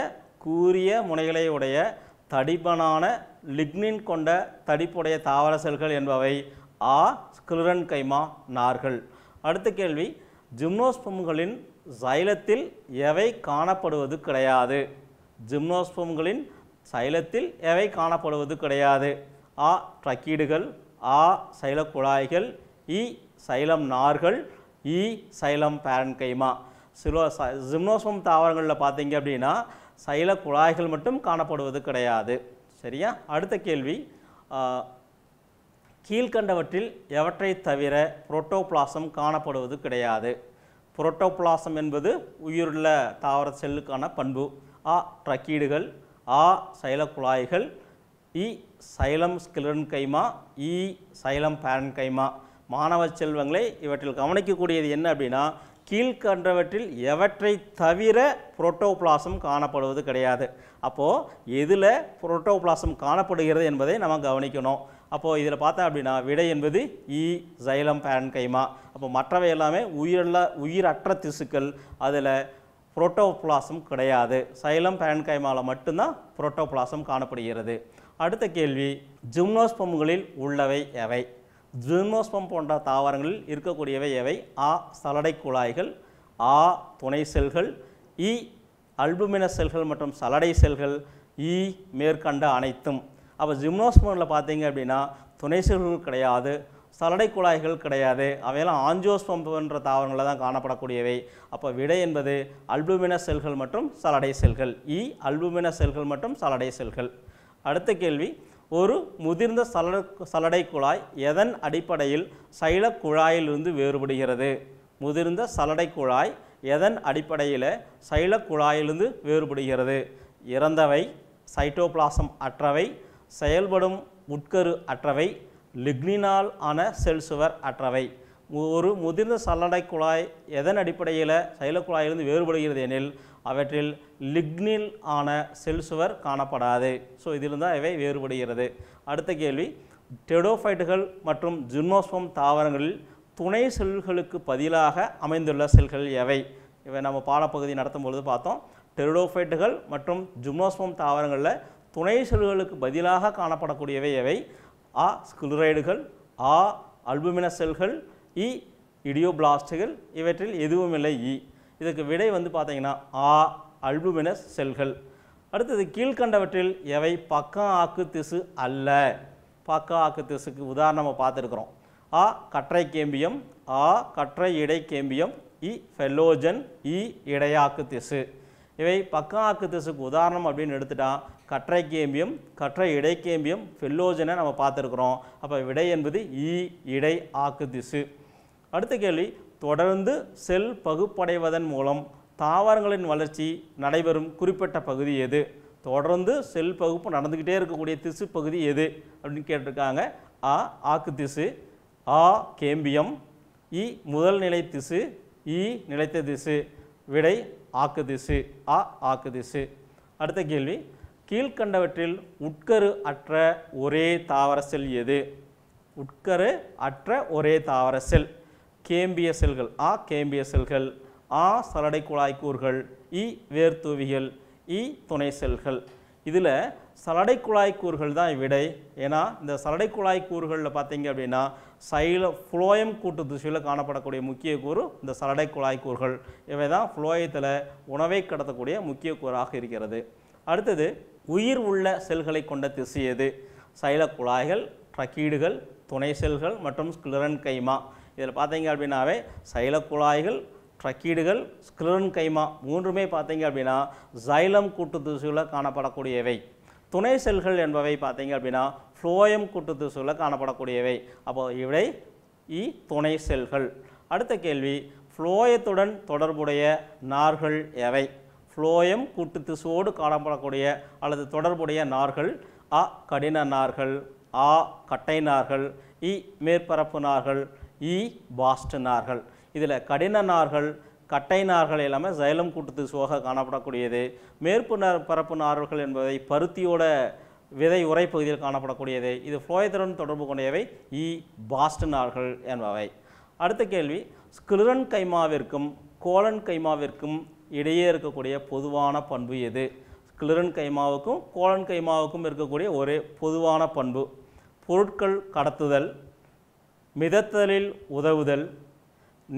கூரிய முனைகளை உடைய தடிமனான லிக்னின் கொண்ட தடிப்புடைய தாவர செல்கள் என்பவை ஆ ஸ்கிளிரன் கைமா நார்கள் அடுத்த கேள்வி ஜிம்னோஸ்பம்களின் சைலத்தில் எவை காணப்படுவது கிடையாது ஜிம்னோஸ்பம்களின் சைலத்தில் எவை காணப்படுவது கிடையாது ஆ ட்ரக்கீடுகள் ஆ சைலக்குழாய்கள் இ சைலம் நார்கள் இ சைலம் பேரன்கைமா சிலோ ஜிம்னோஸ்பம் தாவரங்களில் பார்த்தீங்க அப்படின்னா சைல குழாய்கள் மட்டும் காணப்படுவது கிடையாது சரியா அடுத்த கேள்வி கீழ்கண்டவற்றில் எவற்றை தவிர புரோட்டோபிளாசம் காணப்படுவது கிடையாது புரோட்டோபிளாசம் என்பது உயிருள்ள தாவர செல்லுக்கான பண்பு ஆ ட்ரக்கீடுகள் ஆ சைலக்குழாய்கள் இ சைலம் ஸ்கிலன் கைமா இ சைலம் பேரன் கைமா மாணவ செல்வங்களை இவற்றில் கவனிக்கக்கூடியது என்ன அப்படின்னா கீழ்கன்றவற்றில் எவற்றை தவிர புரோட்டோபிளாசம் காணப்படுவது கிடையாது அப்போது எதில் புரோட்டோபிளாசம் காணப்படுகிறது என்பதை நம்ம கவனிக்கணும் அப்போது இதில் பார்த்தா அப்படின்னா விடை என்பது இ சைலம் பேரன் கைமா அப்போ மற்றவை எல்லாமே உயிரில் உயிரற்ற திசுக்கள் அதில் புரோட்டோபிளாசம் கிடையாது சைலம் பேரன் மட்டும்தான் புரோட்டோபிளாசம் காணப்படுகிறது அடுத்த கேள்வி ஜிம்னோஸ்பம்களில் உள்ளவை எவை ஜிம்னோஸ்பம் போன்ற தாவரங்களில் இருக்கக்கூடியவை எவை ஆ சலடை குழாய்கள் ஆ துணை செல்கள் இ அல்புமின செல்கள் மற்றும் சலடை செல்கள் இ மேற்கண்ட அனைத்தும் அப்போ ஜிம்னோஸ்மோனில் பார்த்தீங்க அப்படின்னா துணை செல்கள் கிடையாது சலடை குழாய்கள் கிடையாது அவையெல்லாம் ஆஞ்சோஸ்பம் போன்ற தாவரங்களில் தான் காணப்படக்கூடியவை அப்போ விடை என்பது அல்புமின செல்கள் மற்றும் சலடை செல்கள் இ அல்புமின செல்கள் மற்றும் சலடை செல்கள் அடுத்த கேள்வி ஒரு முதிர்ந்த சலட சலடை குழாய் எதன் அடிப்படையில் சைல குழாயிலிருந்து வேறுபடுகிறது முதிர்ந்த சலடை குழாய் எதன் அடிப்படையில் சைல குழாயிலிருந்து வேறுபடுகிறது இறந்தவை சைட்டோபிளாசம் அற்றவை செயல்படும் உட்கரு அற்றவை லிக்னினால் ஆன செல் சுவர் அற்றவை ஒரு முதிர்ந்த சல்லடை குழாய் எதன் அடிப்படையில் சைலக்குழாயிலிருந்து வேறுபடுகிறது எனில் அவற்றில் லிக்னில் ஆன செல் சுவர் காணப்படாது ஸோ இதிலிருந்து இவை வேறுபடுகிறது அடுத்த கேள்வி டெடோஃபைட்டுகள் மற்றும் ஜிம்னோஸ்பம் தாவரங்களில் துணை செல்களுக்கு பதிலாக அமைந்துள்ள செல்கள் எவை இவை நம்ம பாடப்பகுதி நடத்தும் பொழுது பார்த்தோம் டெரிடோஃபைட்டுகள் மற்றும் ஜிம்னோஸ்போம் தாவரங்களில் துணை செல்களுக்கு பதிலாக காணப்படக்கூடியவை எவை ஆ ஸ்குலுரைடுகள் ஆ அல்புமின செல்கள் இ இடியோபிளாஸ்டுகள் இவற்றில் எதுவும் இல்லை இ இதுக்கு விடை வந்து பார்த்தீங்கன்னா ஆ அல்புமினஸ் செல்கள் அடுத்தது கீழ்கண்டவற்றில் எவை பக்க ஆக்கு திசு அல்ல பக்க ஆக்கு திசுக்கு உதாரணமாக பார்த்துருக்குறோம் ஆ கற்றை கேம்பியம் ஆ கற்றை இடை கேம்பியம் இ ஃபெல்லோஜன் இ இடையாக்கு திசு இவை பக்க ஆக்கு திசுக்கு உதாரணம் அப்படின்னு எடுத்துட்டால் கற்றை கேம்பியம் கற்றை இடைக்கேம்பியம் ஃபெல்லோஜனை நம்ம பார்த்துருக்குறோம் அப்போ விடை என்பது இ இடை ஆக்கு திசு அடுத்த கேள்வி தொடர்ந்து செல் பகுப்படைவதன் மூலம் தாவரங்களின் வளர்ச்சி நடைபெறும் குறிப்பிட்ட பகுதி எது தொடர்ந்து செல் பகுப்பு நடந்துக்கிட்டே இருக்கக்கூடிய திசு பகுதி எது அப்படின்னு கேட்டிருக்காங்க ஆ ஆக்கு திசு ஆ கேம்பியம் இ முதல் நிலை திசு இ நிலைத்த திசு விடை ஆக்கு திசு ஆ ஆக்கு திசு அடுத்த கேள்வி கீழ்கண்டவற்றில் உட்கரு அற்ற ஒரே தாவர செல் எது உட்கரு அற்ற ஒரே தாவர செல் கேம்பிய செல்கள் ஆ கேம்பிய செல்கள் ஆ சலடை குழாய் கூறுகள் இ வேர்த்துவிகள் இ துணை செல்கள் இதில் சலடை குழாய் கூறுகள் தான் விடை ஏன்னா இந்த சலடை குழாய் கூறுகளில் பார்த்தீங்க அப்படின்னா சைல ஃப்ளோயம் கூட்டு திசையில் காணப்படக்கூடிய முக்கிய கூறு இந்த சலடை குழாய் கூறுகள் இவை தான் ஃப்ளோயத்தில் உணவை கடத்தக்கூடிய முக்கிய கூறாக இருக்கிறது அடுத்தது உயிர் உள்ள செல்களை கொண்ட திசு எது குழாய்கள் ட்ரக்கீடுகள் துணை செல்கள் மற்றும் ஸ்கிலரன் கைமா இதில் பார்த்தீங்க அப்படின்னாவே குழாய்கள் ட்ரக்கீடுகள் ஸ்கிலரன் கைமா மூன்றுமே பார்த்தீங்க அப்படின்னா ஜைலம் கூட்டு திசுவில் காணப்படக்கூடியவை துணை செல்கள் என்பவை பார்த்தீங்க அப்படின்னா ஃப்ளோயம் கூட்டு திசுவில் காணப்படக்கூடியவை அப்போ இவை இ துணை செல்கள் அடுத்த கேள்வி ஃப்ளோயத்துடன் தொடர்புடைய நார்கள் எவை ஃப்ளோயம் கூட்டு திசுவோடு காணப்படக்கூடிய அல்லது தொடர்புடைய நார்கள் அ கடின நார்கள் ஆ கட்டை நார்கள் இ மேற்பரப்பு நார்கள் இ பாஸ்ட் நார்கள் இதில் கடின நார்கள் கட்டை நார்கள் எல்லாமே ஜைலம் கூட்டு திசுவாக காணப்படக்கூடியது மேற்பு பரப்பு நார்கள் என்பதை பருத்தியோட விதை உரை பகுதியில் காணப்படக்கூடியது இது ஃப்ளோயத்துடன் தொடர்பு கொண்டவை இ பாஸ்ட் நார்கள் என்பவை அடுத்த கேள்வி ஸ்கிலுரன் கைமாவிற்கும் கோலன் கைமாவிற்கும் இடையே இருக்கக்கூடிய பொதுவான பண்பு எது கிளிரன் கைமாவுக்கும் கோலன் கைமாவுக்கும் இருக்கக்கூடிய ஒரே பொதுவான பண்பு பொருட்கள் கடத்துதல் மிதத்தலில் உதவுதல்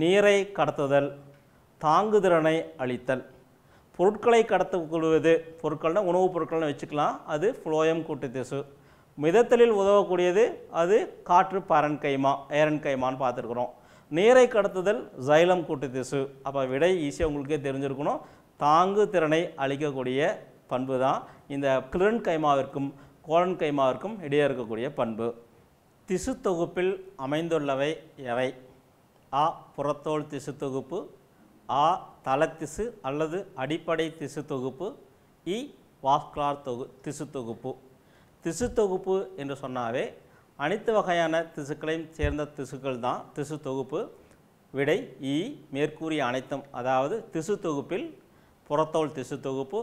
நீரை கடத்துதல் தாங்குதிறனை அளித்தல் பொருட்களை கடத்தக்கூடியது பொருட்கள்னால் உணவுப் பொருட்கள்னு வச்சுக்கலாம் அது ஃப்ளோயம் கூட்டு திசு மிதத்தலில் உதவக்கூடியது அது காற்று பரன் கைமா ஏரன் கைமான்னு பார்த்துருக்குறோம் நீரை கடத்துதல் ஜைலம் கூட்டு திசு அப்போ விடை ஈஸியாக உங்களுக்கே தெரிஞ்சிருக்கணும் தாங்கு திறனை அளிக்கக்கூடிய பண்பு தான் இந்த கிளன் கைமாவிற்கும் கோலன் கைமாவிற்கும் இடையே இருக்கக்கூடிய பண்பு திசு தொகுப்பில் அமைந்துள்ளவை எவை ஆ புறத்தோல் திசு தொகுப்பு ஆ தளத்திசு அல்லது அடிப்படை திசு தொகுப்பு இ வாஸ்குலார் தொகு திசு தொகுப்பு திசு தொகுப்பு என்று சொன்னாவே அனைத்து வகையான திசுக்களையும் சேர்ந்த திசுக்கள் தான் திசு தொகுப்பு விடை இ மேற்கூறிய அனைத்தும் அதாவது திசு தொகுப்பில் புறத்தோல் திசு தொகுப்பு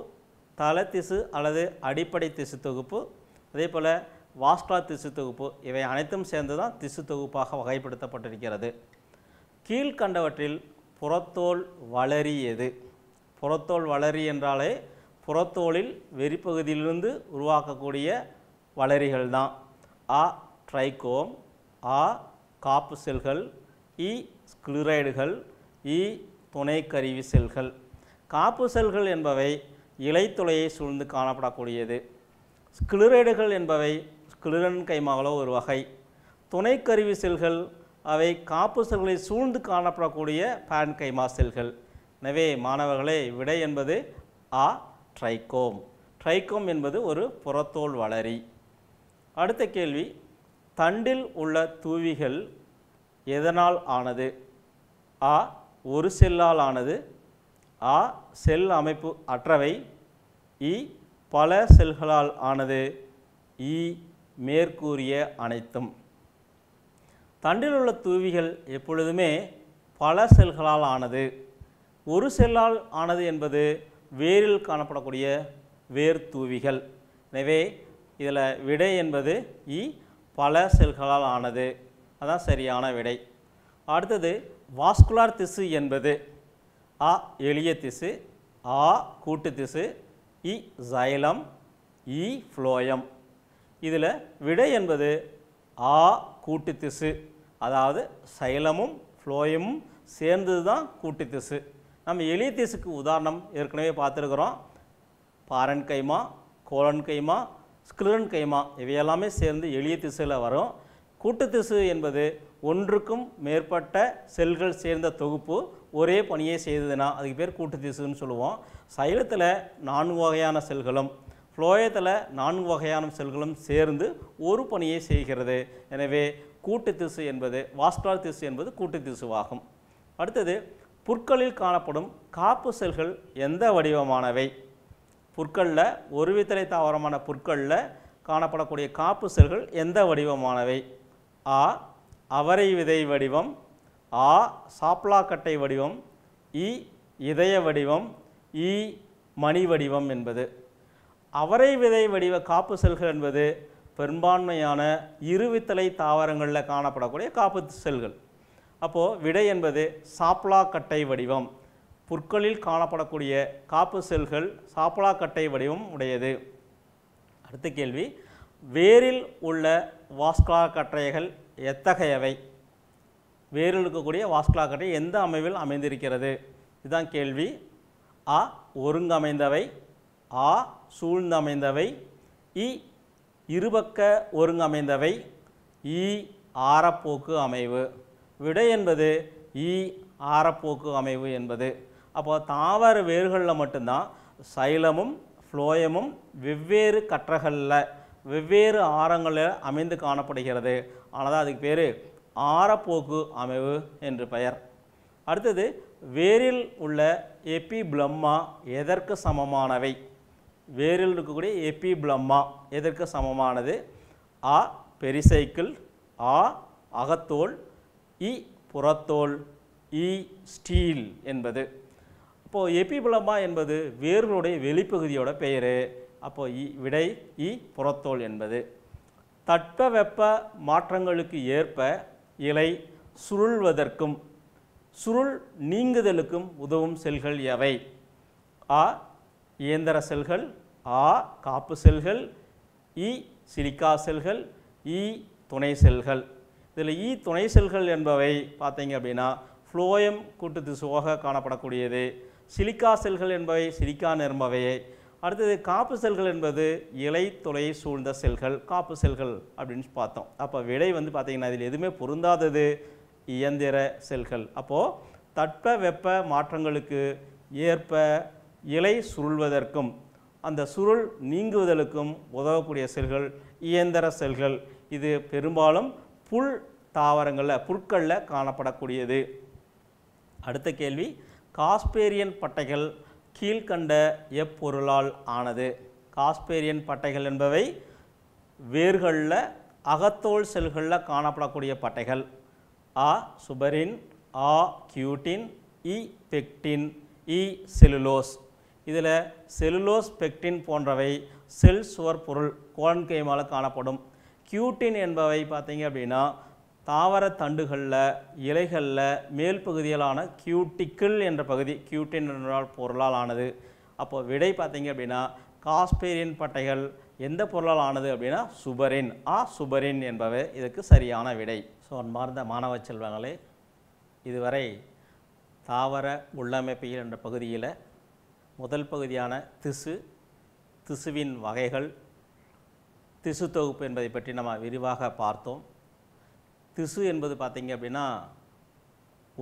தலை திசு அல்லது அடிப்படை திசு தொகுப்பு அதே போல் வாஸ்டா திசு தொகுப்பு இவை அனைத்தும் சேர்ந்து தான் திசு தொகுப்பாக வகைப்படுத்தப்பட்டிருக்கிறது கீழ்கண்டவற்றில் புறத்தோல் வளரி எது புறத்தோல் வளரி என்றாலே புறத்தோலில் வெறிப்பகுதியிலிருந்து உருவாக்கக்கூடிய வளரிகள் தான் அ ட்ரைகோம் ஆ காப்பு செல்கள் இ ஸ்கிளிரைடுகள் இ துணைக்கருவி செல்கள் காப்பு செல்கள் என்பவை இலைத்துளையை சூழ்ந்து காணப்படக்கூடியது ஸ்கிளிரைடுகள் என்பவை ஸ்கிளிரன் கைமாவளோ ஒரு வகை துணைக்கருவி செல்கள் அவை காப்பு செல்களை சூழ்ந்து காணப்படக்கூடிய பேன் கைமா செல்கள் எனவே மாணவர்களே விடை என்பது ஆ ட்ரைகோம் ட்ரைகோம் என்பது ஒரு புறத்தோல் வளரி அடுத்த கேள்வி தண்டில் உள்ள தூவிகள் எதனால் ஆனது ஆ ஒரு செல்லால் ஆனது ஆ செல் அமைப்பு அற்றவை இ பல செல்களால் ஆனது இ மேற்கூறிய அனைத்தும் தண்டில் உள்ள தூவிகள் எப்பொழுதுமே பல செல்களால் ஆனது ஒரு செல்லால் ஆனது என்பது வேரில் காணப்படக்கூடிய வேர் தூவிகள் எனவே இதில் விடை என்பது இ பல செல்களால் ஆனது அதான் சரியான விடை அடுத்தது வாஸ்குலார் திசு என்பது அ எளிய திசு ஆ கூட்டு திசு இ ஜைலம் இ ஃப்ளோயம் இதில் விடை என்பது ஆ கூட்டு திசு அதாவது சைலமும் ஃப்ளோயமும் சேர்ந்தது தான் கூட்டு திசு நம்ம எளிய திசுக்கு உதாரணம் ஏற்கனவே பார்த்துருக்குறோம் பாரன் கைமா கோலன் கைமா ஸ்கிலரன் கைமா இவையெல்லாமே சேர்ந்து எளிய திசையில் வரும் கூட்டு திசு என்பது ஒன்றுக்கும் மேற்பட்ட செல்கள் சேர்ந்த தொகுப்பு ஒரே பணியை செய்ததுன்னா அதுக்கு பேர் கூட்டு திசுன்னு சொல்லுவோம் சைலத்தில் நான்கு வகையான செல்களும் ஃப்ளோயத்தில் நான்கு வகையான செல்களும் சேர்ந்து ஒரு பணியை செய்கிறது எனவே கூட்டு திசு என்பது வாஸ்டால் திசு என்பது கூட்டு திசுவாகும் அடுத்தது புற்களில் காணப்படும் காப்பு செல்கள் எந்த வடிவமானவை புற்களில் ஒருவித்தலை தாவரமான புற்களில் காணப்படக்கூடிய காப்பு செல்கள் எந்த வடிவமானவை ஆ அவரை விதை வடிவம் ஆ சாப்லாக்கட்டை வடிவம் இ இதய வடிவம் இ மணி வடிவம் என்பது அவரை விதை வடிவ காப்பு செல்கள் என்பது பெரும்பான்மையான இருவித்தலை தாவரங்களில் காணப்படக்கூடிய காப்பு செல்கள் அப்போது விடை என்பது சாப்லாக்கட்டை வடிவம் புற்களில் காணப்படக்கூடிய காப்பு செல்கள் சாப்பலாக்கட்டை வடிவம் உடையது அடுத்த கேள்வி வேரில் உள்ள வாஸ்குலா கற்றைகள் எத்தகையவை வேரில் இருக்கக்கூடிய வாஸ்குலா கட்டை எந்த அமைவில் அமைந்திருக்கிறது இதுதான் கேள்வி அ ஒருங்கமைந்தவை ஆ சூழ்ந்தமைந்தவை இ இருபக்க ஒருங்கமைந்தவை இ ஆரப்போக்கு அமைவு விடை என்பது இ ஆரப்போக்கு அமைவு என்பது அப்போ தாவர வேர்களில் மட்டும்தான் சைலமும் ஃப்ளோயமும் வெவ்வேறு கற்றைகளில் வெவ்வேறு ஆரங்களில் அமைந்து காணப்படுகிறது ஆனால் அதுக்கு பேர் ஆரப்போக்கு அமைவு என்று பெயர் அடுத்தது வேரில் உள்ள எப்பி பிளம்மா எதற்கு சமமானவை வேரில் இருக்கக்கூடிய எப்பி பிளம்மா எதற்கு சமமானது ஆ பெரிசைக்கிள் ஆ அகத்தோல் இ புறத்தோல் இ ஸ்டீல் என்பது இப்போது எபிபிளமா என்பது வேர்களுடைய வெளிப்பகுதியோட பெயர் அப்போது விடை இ புறத்தோல் என்பது தட்ப வெப்ப மாற்றங்களுக்கு ஏற்ப இலை சுருள்வதற்கும் சுருள் நீங்குதலுக்கும் உதவும் செல்கள் எவை ஆ இயந்திர செல்கள் ஆ காப்பு செல்கள் இ சிலிக்கா செல்கள் இ துணை செல்கள் இதில் இ துணை செல்கள் என்பவை பார்த்தீங்க அப்படின்னா ஃப்ளோயம் கூட்டு திசுவாக காணப்படக்கூடியது சிலிக்கா செல்கள் என்பவை சிலிக்கா நிரம்பவையே அடுத்தது காப்பு செல்கள் என்பது இலை துளையை சூழ்ந்த செல்கள் காப்பு செல்கள் அப்படின்னு பார்த்தோம் அப்போ விடை வந்து பார்த்திங்கன்னா இதில் எதுவுமே பொருந்தாதது இயந்திர செல்கள் அப்போது தட்ப வெப்ப மாற்றங்களுக்கு ஏற்ப இலை சுருள்வதற்கும் அந்த சுருள் நீங்குவதற்கும் உதவக்கூடிய செல்கள் இயந்திர செல்கள் இது பெரும்பாலும் புல் தாவரங்களில் புற்களில் காணப்படக்கூடியது அடுத்த கேள்வி காஸ்பேரியன் பட்டைகள் கீழ்கண்ட எப்பொருளால் ஆனது காஸ்பேரியன் பட்டைகள் என்பவை வேர்களில் அகத்தோல் செல்களில் காணப்படக்கூடிய பட்டைகள் ஆ சுபரின் ஆ கியூட்டின் இ பெக்டின் இ செலுலோஸ் இதில் செலுலோஸ் பெக்டின் போன்றவை செல் சுவர் பொருள் கோலன்கைமால் காணப்படும் கியூட்டின் என்பவை பார்த்தீங்க அப்படின்னா தாவர தண்டுகளில் இலைகளில் மேல் பகுதியிலான கியூட்டிக்கிள் என்ற பகுதி கியூட்டின் என்றால் பொருளால் ஆனது அப்போ விடை பார்த்தீங்க அப்படின்னா காஸ்பேரியன் பட்டைகள் எந்த பொருளால் ஆனது அப்படின்னா சுபரின் ஆ சுபரின் என்பவை இதுக்கு சரியான விடை ஸோ மார்ந்த மாணவ செல்வங்களே இதுவரை தாவர உள்ளமைப்பியல் என்ற பகுதியில் முதல் பகுதியான திசு திசுவின் வகைகள் திசு தொகுப்பு என்பதை பற்றி நம்ம விரிவாக பார்த்தோம் திசு என்பது பார்த்திங்க அப்படின்னா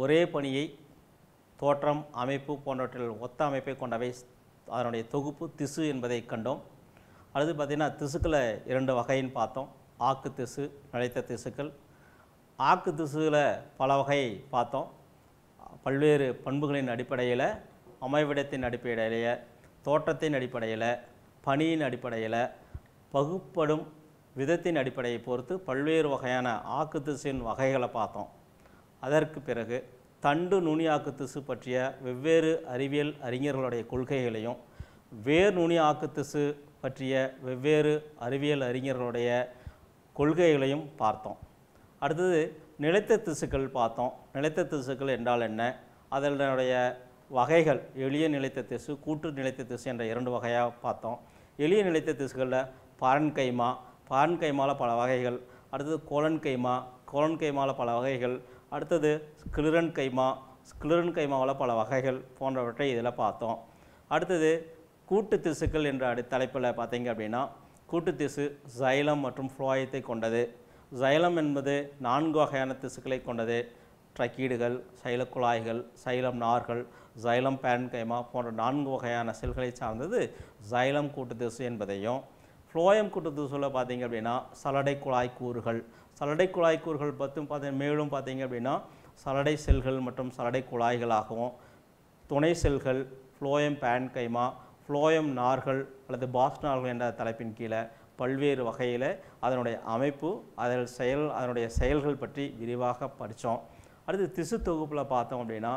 ஒரே பணியை தோற்றம் அமைப்பு போன்றவற்றில் ஒத்த அமைப்பை கொண்டவை அதனுடைய தொகுப்பு திசு என்பதை கண்டோம் அடுத்து பார்த்திங்கன்னா திசுக்களை இரண்டு வகைன்னு பார்த்தோம் ஆக்கு திசு நிலைத்த திசுக்கள் ஆக்கு திசுவில் பல வகையை பார்த்தோம் பல்வேறு பண்புகளின் அடிப்படையில் அமைவிடத்தின் அடிப்படையில் தோற்றத்தின் அடிப்படையில் பணியின் அடிப்படையில் பகுப்படும் விதத்தின் அடிப்படையை பொறுத்து பல்வேறு வகையான ஆக்கு வகைகளை பார்த்தோம் அதற்கு பிறகு தண்டு நுனியாக்கு திசு பற்றிய வெவ்வேறு அறிவியல் அறிஞர்களுடைய கொள்கைகளையும் வேர் நுனி ஆக்கு திசு பற்றிய வெவ்வேறு அறிவியல் அறிஞர்களுடைய கொள்கைகளையும் பார்த்தோம் அடுத்தது நிலைத்த திசுக்கள் பார்த்தோம் நிலைத்த திசுக்கள் என்றால் என்ன அதனுடைய வகைகள் எளிய நிலைத்த திசு கூட்டு நிலைத்த திசு என்ற இரண்டு வகையாக பார்த்தோம் எளிய நிலைத்த திசுகளில் பரன்கைமா பான் கைமாவில் பல வகைகள் அடுத்தது கோலன் கைமா கோலன் கைமாவில் பல வகைகள் அடுத்தது ஸ்கிளிரன் கைமா ஸ்கிளிரன் கைமாவில் பல வகைகள் போன்றவற்றை இதில் பார்த்தோம் அடுத்தது கூட்டு திசுக்கள் என்ற அடி தலைப்பில் பார்த்தீங்க அப்படின்னா கூட்டு திசு ஜைலம் மற்றும் ஃப்ளோயத்தை கொண்டது ஜைலம் என்பது நான்கு வகையான திசுக்களை கொண்டது ட்ரக்கீடுகள் சைல குழாய்கள் சைலம் நார்கள் ஜைலம் பேன்கைமா போன்ற நான்கு வகையான செல்களை சார்ந்தது ஜைலம் கூட்டு திசு என்பதையும் ஃப்ளோயம் கூட்டத்து சொல்ல பார்த்தீங்க அப்படின்னா சலடை குழாய் கூறுகள் சலடை குழாய் கூறுகள் பற்றும் பார்த்தீங்க மேலும் பார்த்தீங்க அப்படின்னா சலடை செல்கள் மற்றும் சலடை குழாய்களாகவும் துணை செல்கள் ஃப்ளோயம் பேன்கைமா கைமா ஃப்ளோயம் நார்கள் அல்லது பாஸ் நார்கள் என்ற தலைப்பின் கீழே பல்வேறு வகையில் அதனுடைய அமைப்பு அதில் செயல் அதனுடைய செயல்கள் பற்றி விரிவாக படித்தோம் அடுத்து திசு தொகுப்பில் பார்த்தோம் அப்படின்னா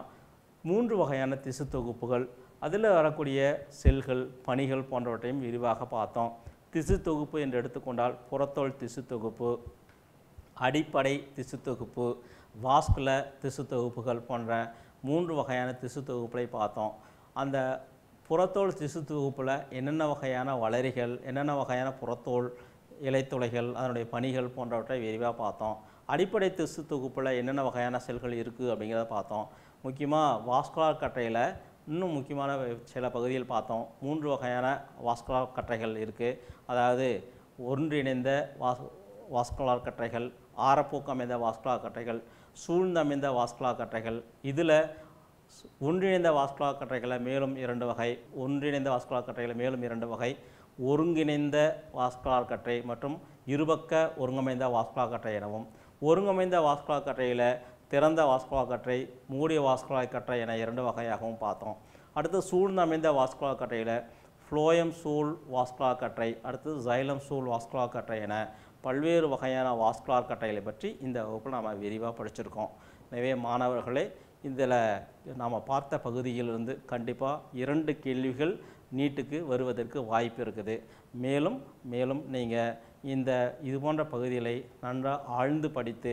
மூன்று வகையான திசு தொகுப்புகள் அதில் வரக்கூடிய செல்கள் பணிகள் போன்றவற்றையும் விரிவாக பார்த்தோம் திசு தொகுப்பு என்று எடுத்துக்கொண்டால் புறத்தோல் திசு தொகுப்பு அடிப்படை திசு தொகுப்பு வாஸ்குல திசு தொகுப்புகள் போன்ற மூன்று வகையான திசு தொகுப்புகளை பார்த்தோம் அந்த புறத்தோல் திசு தொகுப்பில் என்னென்ன வகையான வளரிகள் என்னென்ன வகையான புறத்தோல் இலைத்துளைகள் அதனுடைய பணிகள் போன்றவற்றை விரிவாக பார்த்தோம் அடிப்படை திசு தொகுப்பில் என்னென்ன வகையான செல்கள் இருக்குது அப்படிங்கிறத பார்த்தோம் முக்கியமாக வாஸ்குலார் கட்டையில் இன்னும் முக்கியமான சில பகுதியில் பார்த்தோம் மூன்று வகையான வாஸ்குலார் கற்றைகள் இருக்குது அதாவது ஒன்றிணைந்த வாஸ் வாஸ்குலார் கற்றைகள் ஆரப்போக்கு அமைந்த வாஸ்குலார் கற்றைகள் சூழ்ந்தமைந்த வாஸ்குலார் கற்றைகள் இதில் ஒன்றிணைந்த வாஸ்குலார் கற்றைகளை மேலும் இரண்டு வகை ஒன்றிணைந்த வாஸ்குலார் கற்றைகளை மேலும் இரண்டு வகை ஒருங்கிணைந்த வாஸ்குலார் கற்றை மற்றும் இருபக்க ஒருங்கமைந்த வாஸ்குலார் கற்றை எனவும் ஒருங்கமைந்த வாஸ்குலார் கற்றையில் திறந்த வாஸ்குலா கற்றை மூடிய வாஸ்குலா கற்றை என இரண்டு வகையாகவும் பார்த்தோம் அடுத்து சூழ்ந்தமைந்த வாஸ்குலா கற்றையில் ஃப்ளோயம் சூழ் வாஸ்குலா கற்றை அடுத்து ஜைலம் சூழ் வாஸ்குலா கற்றை என பல்வேறு வகையான வாஸ்குலார் கட்டைகளை பற்றி இந்த வகுப்பில் நாம் விரிவாக படிச்சிருக்கோம் எனவே மாணவர்களே இதில் நாம் பார்த்த பகுதியிலிருந்து கண்டிப்பாக இரண்டு கேள்விகள் நீட்டுக்கு வருவதற்கு வாய்ப்பு இருக்குது மேலும் மேலும் நீங்கள் இந்த இது போன்ற பகுதிகளை நன்றாக ஆழ்ந்து படித்து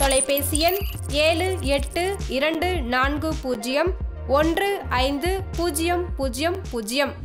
தொலைபேசி எண் ஏழு எட்டு இரண்டு நான்கு பூஜ்ஜியம் ஒன்று ஐந்து பூஜ்ஜியம் பூஜ்ஜியம் பூஜ்ஜியம்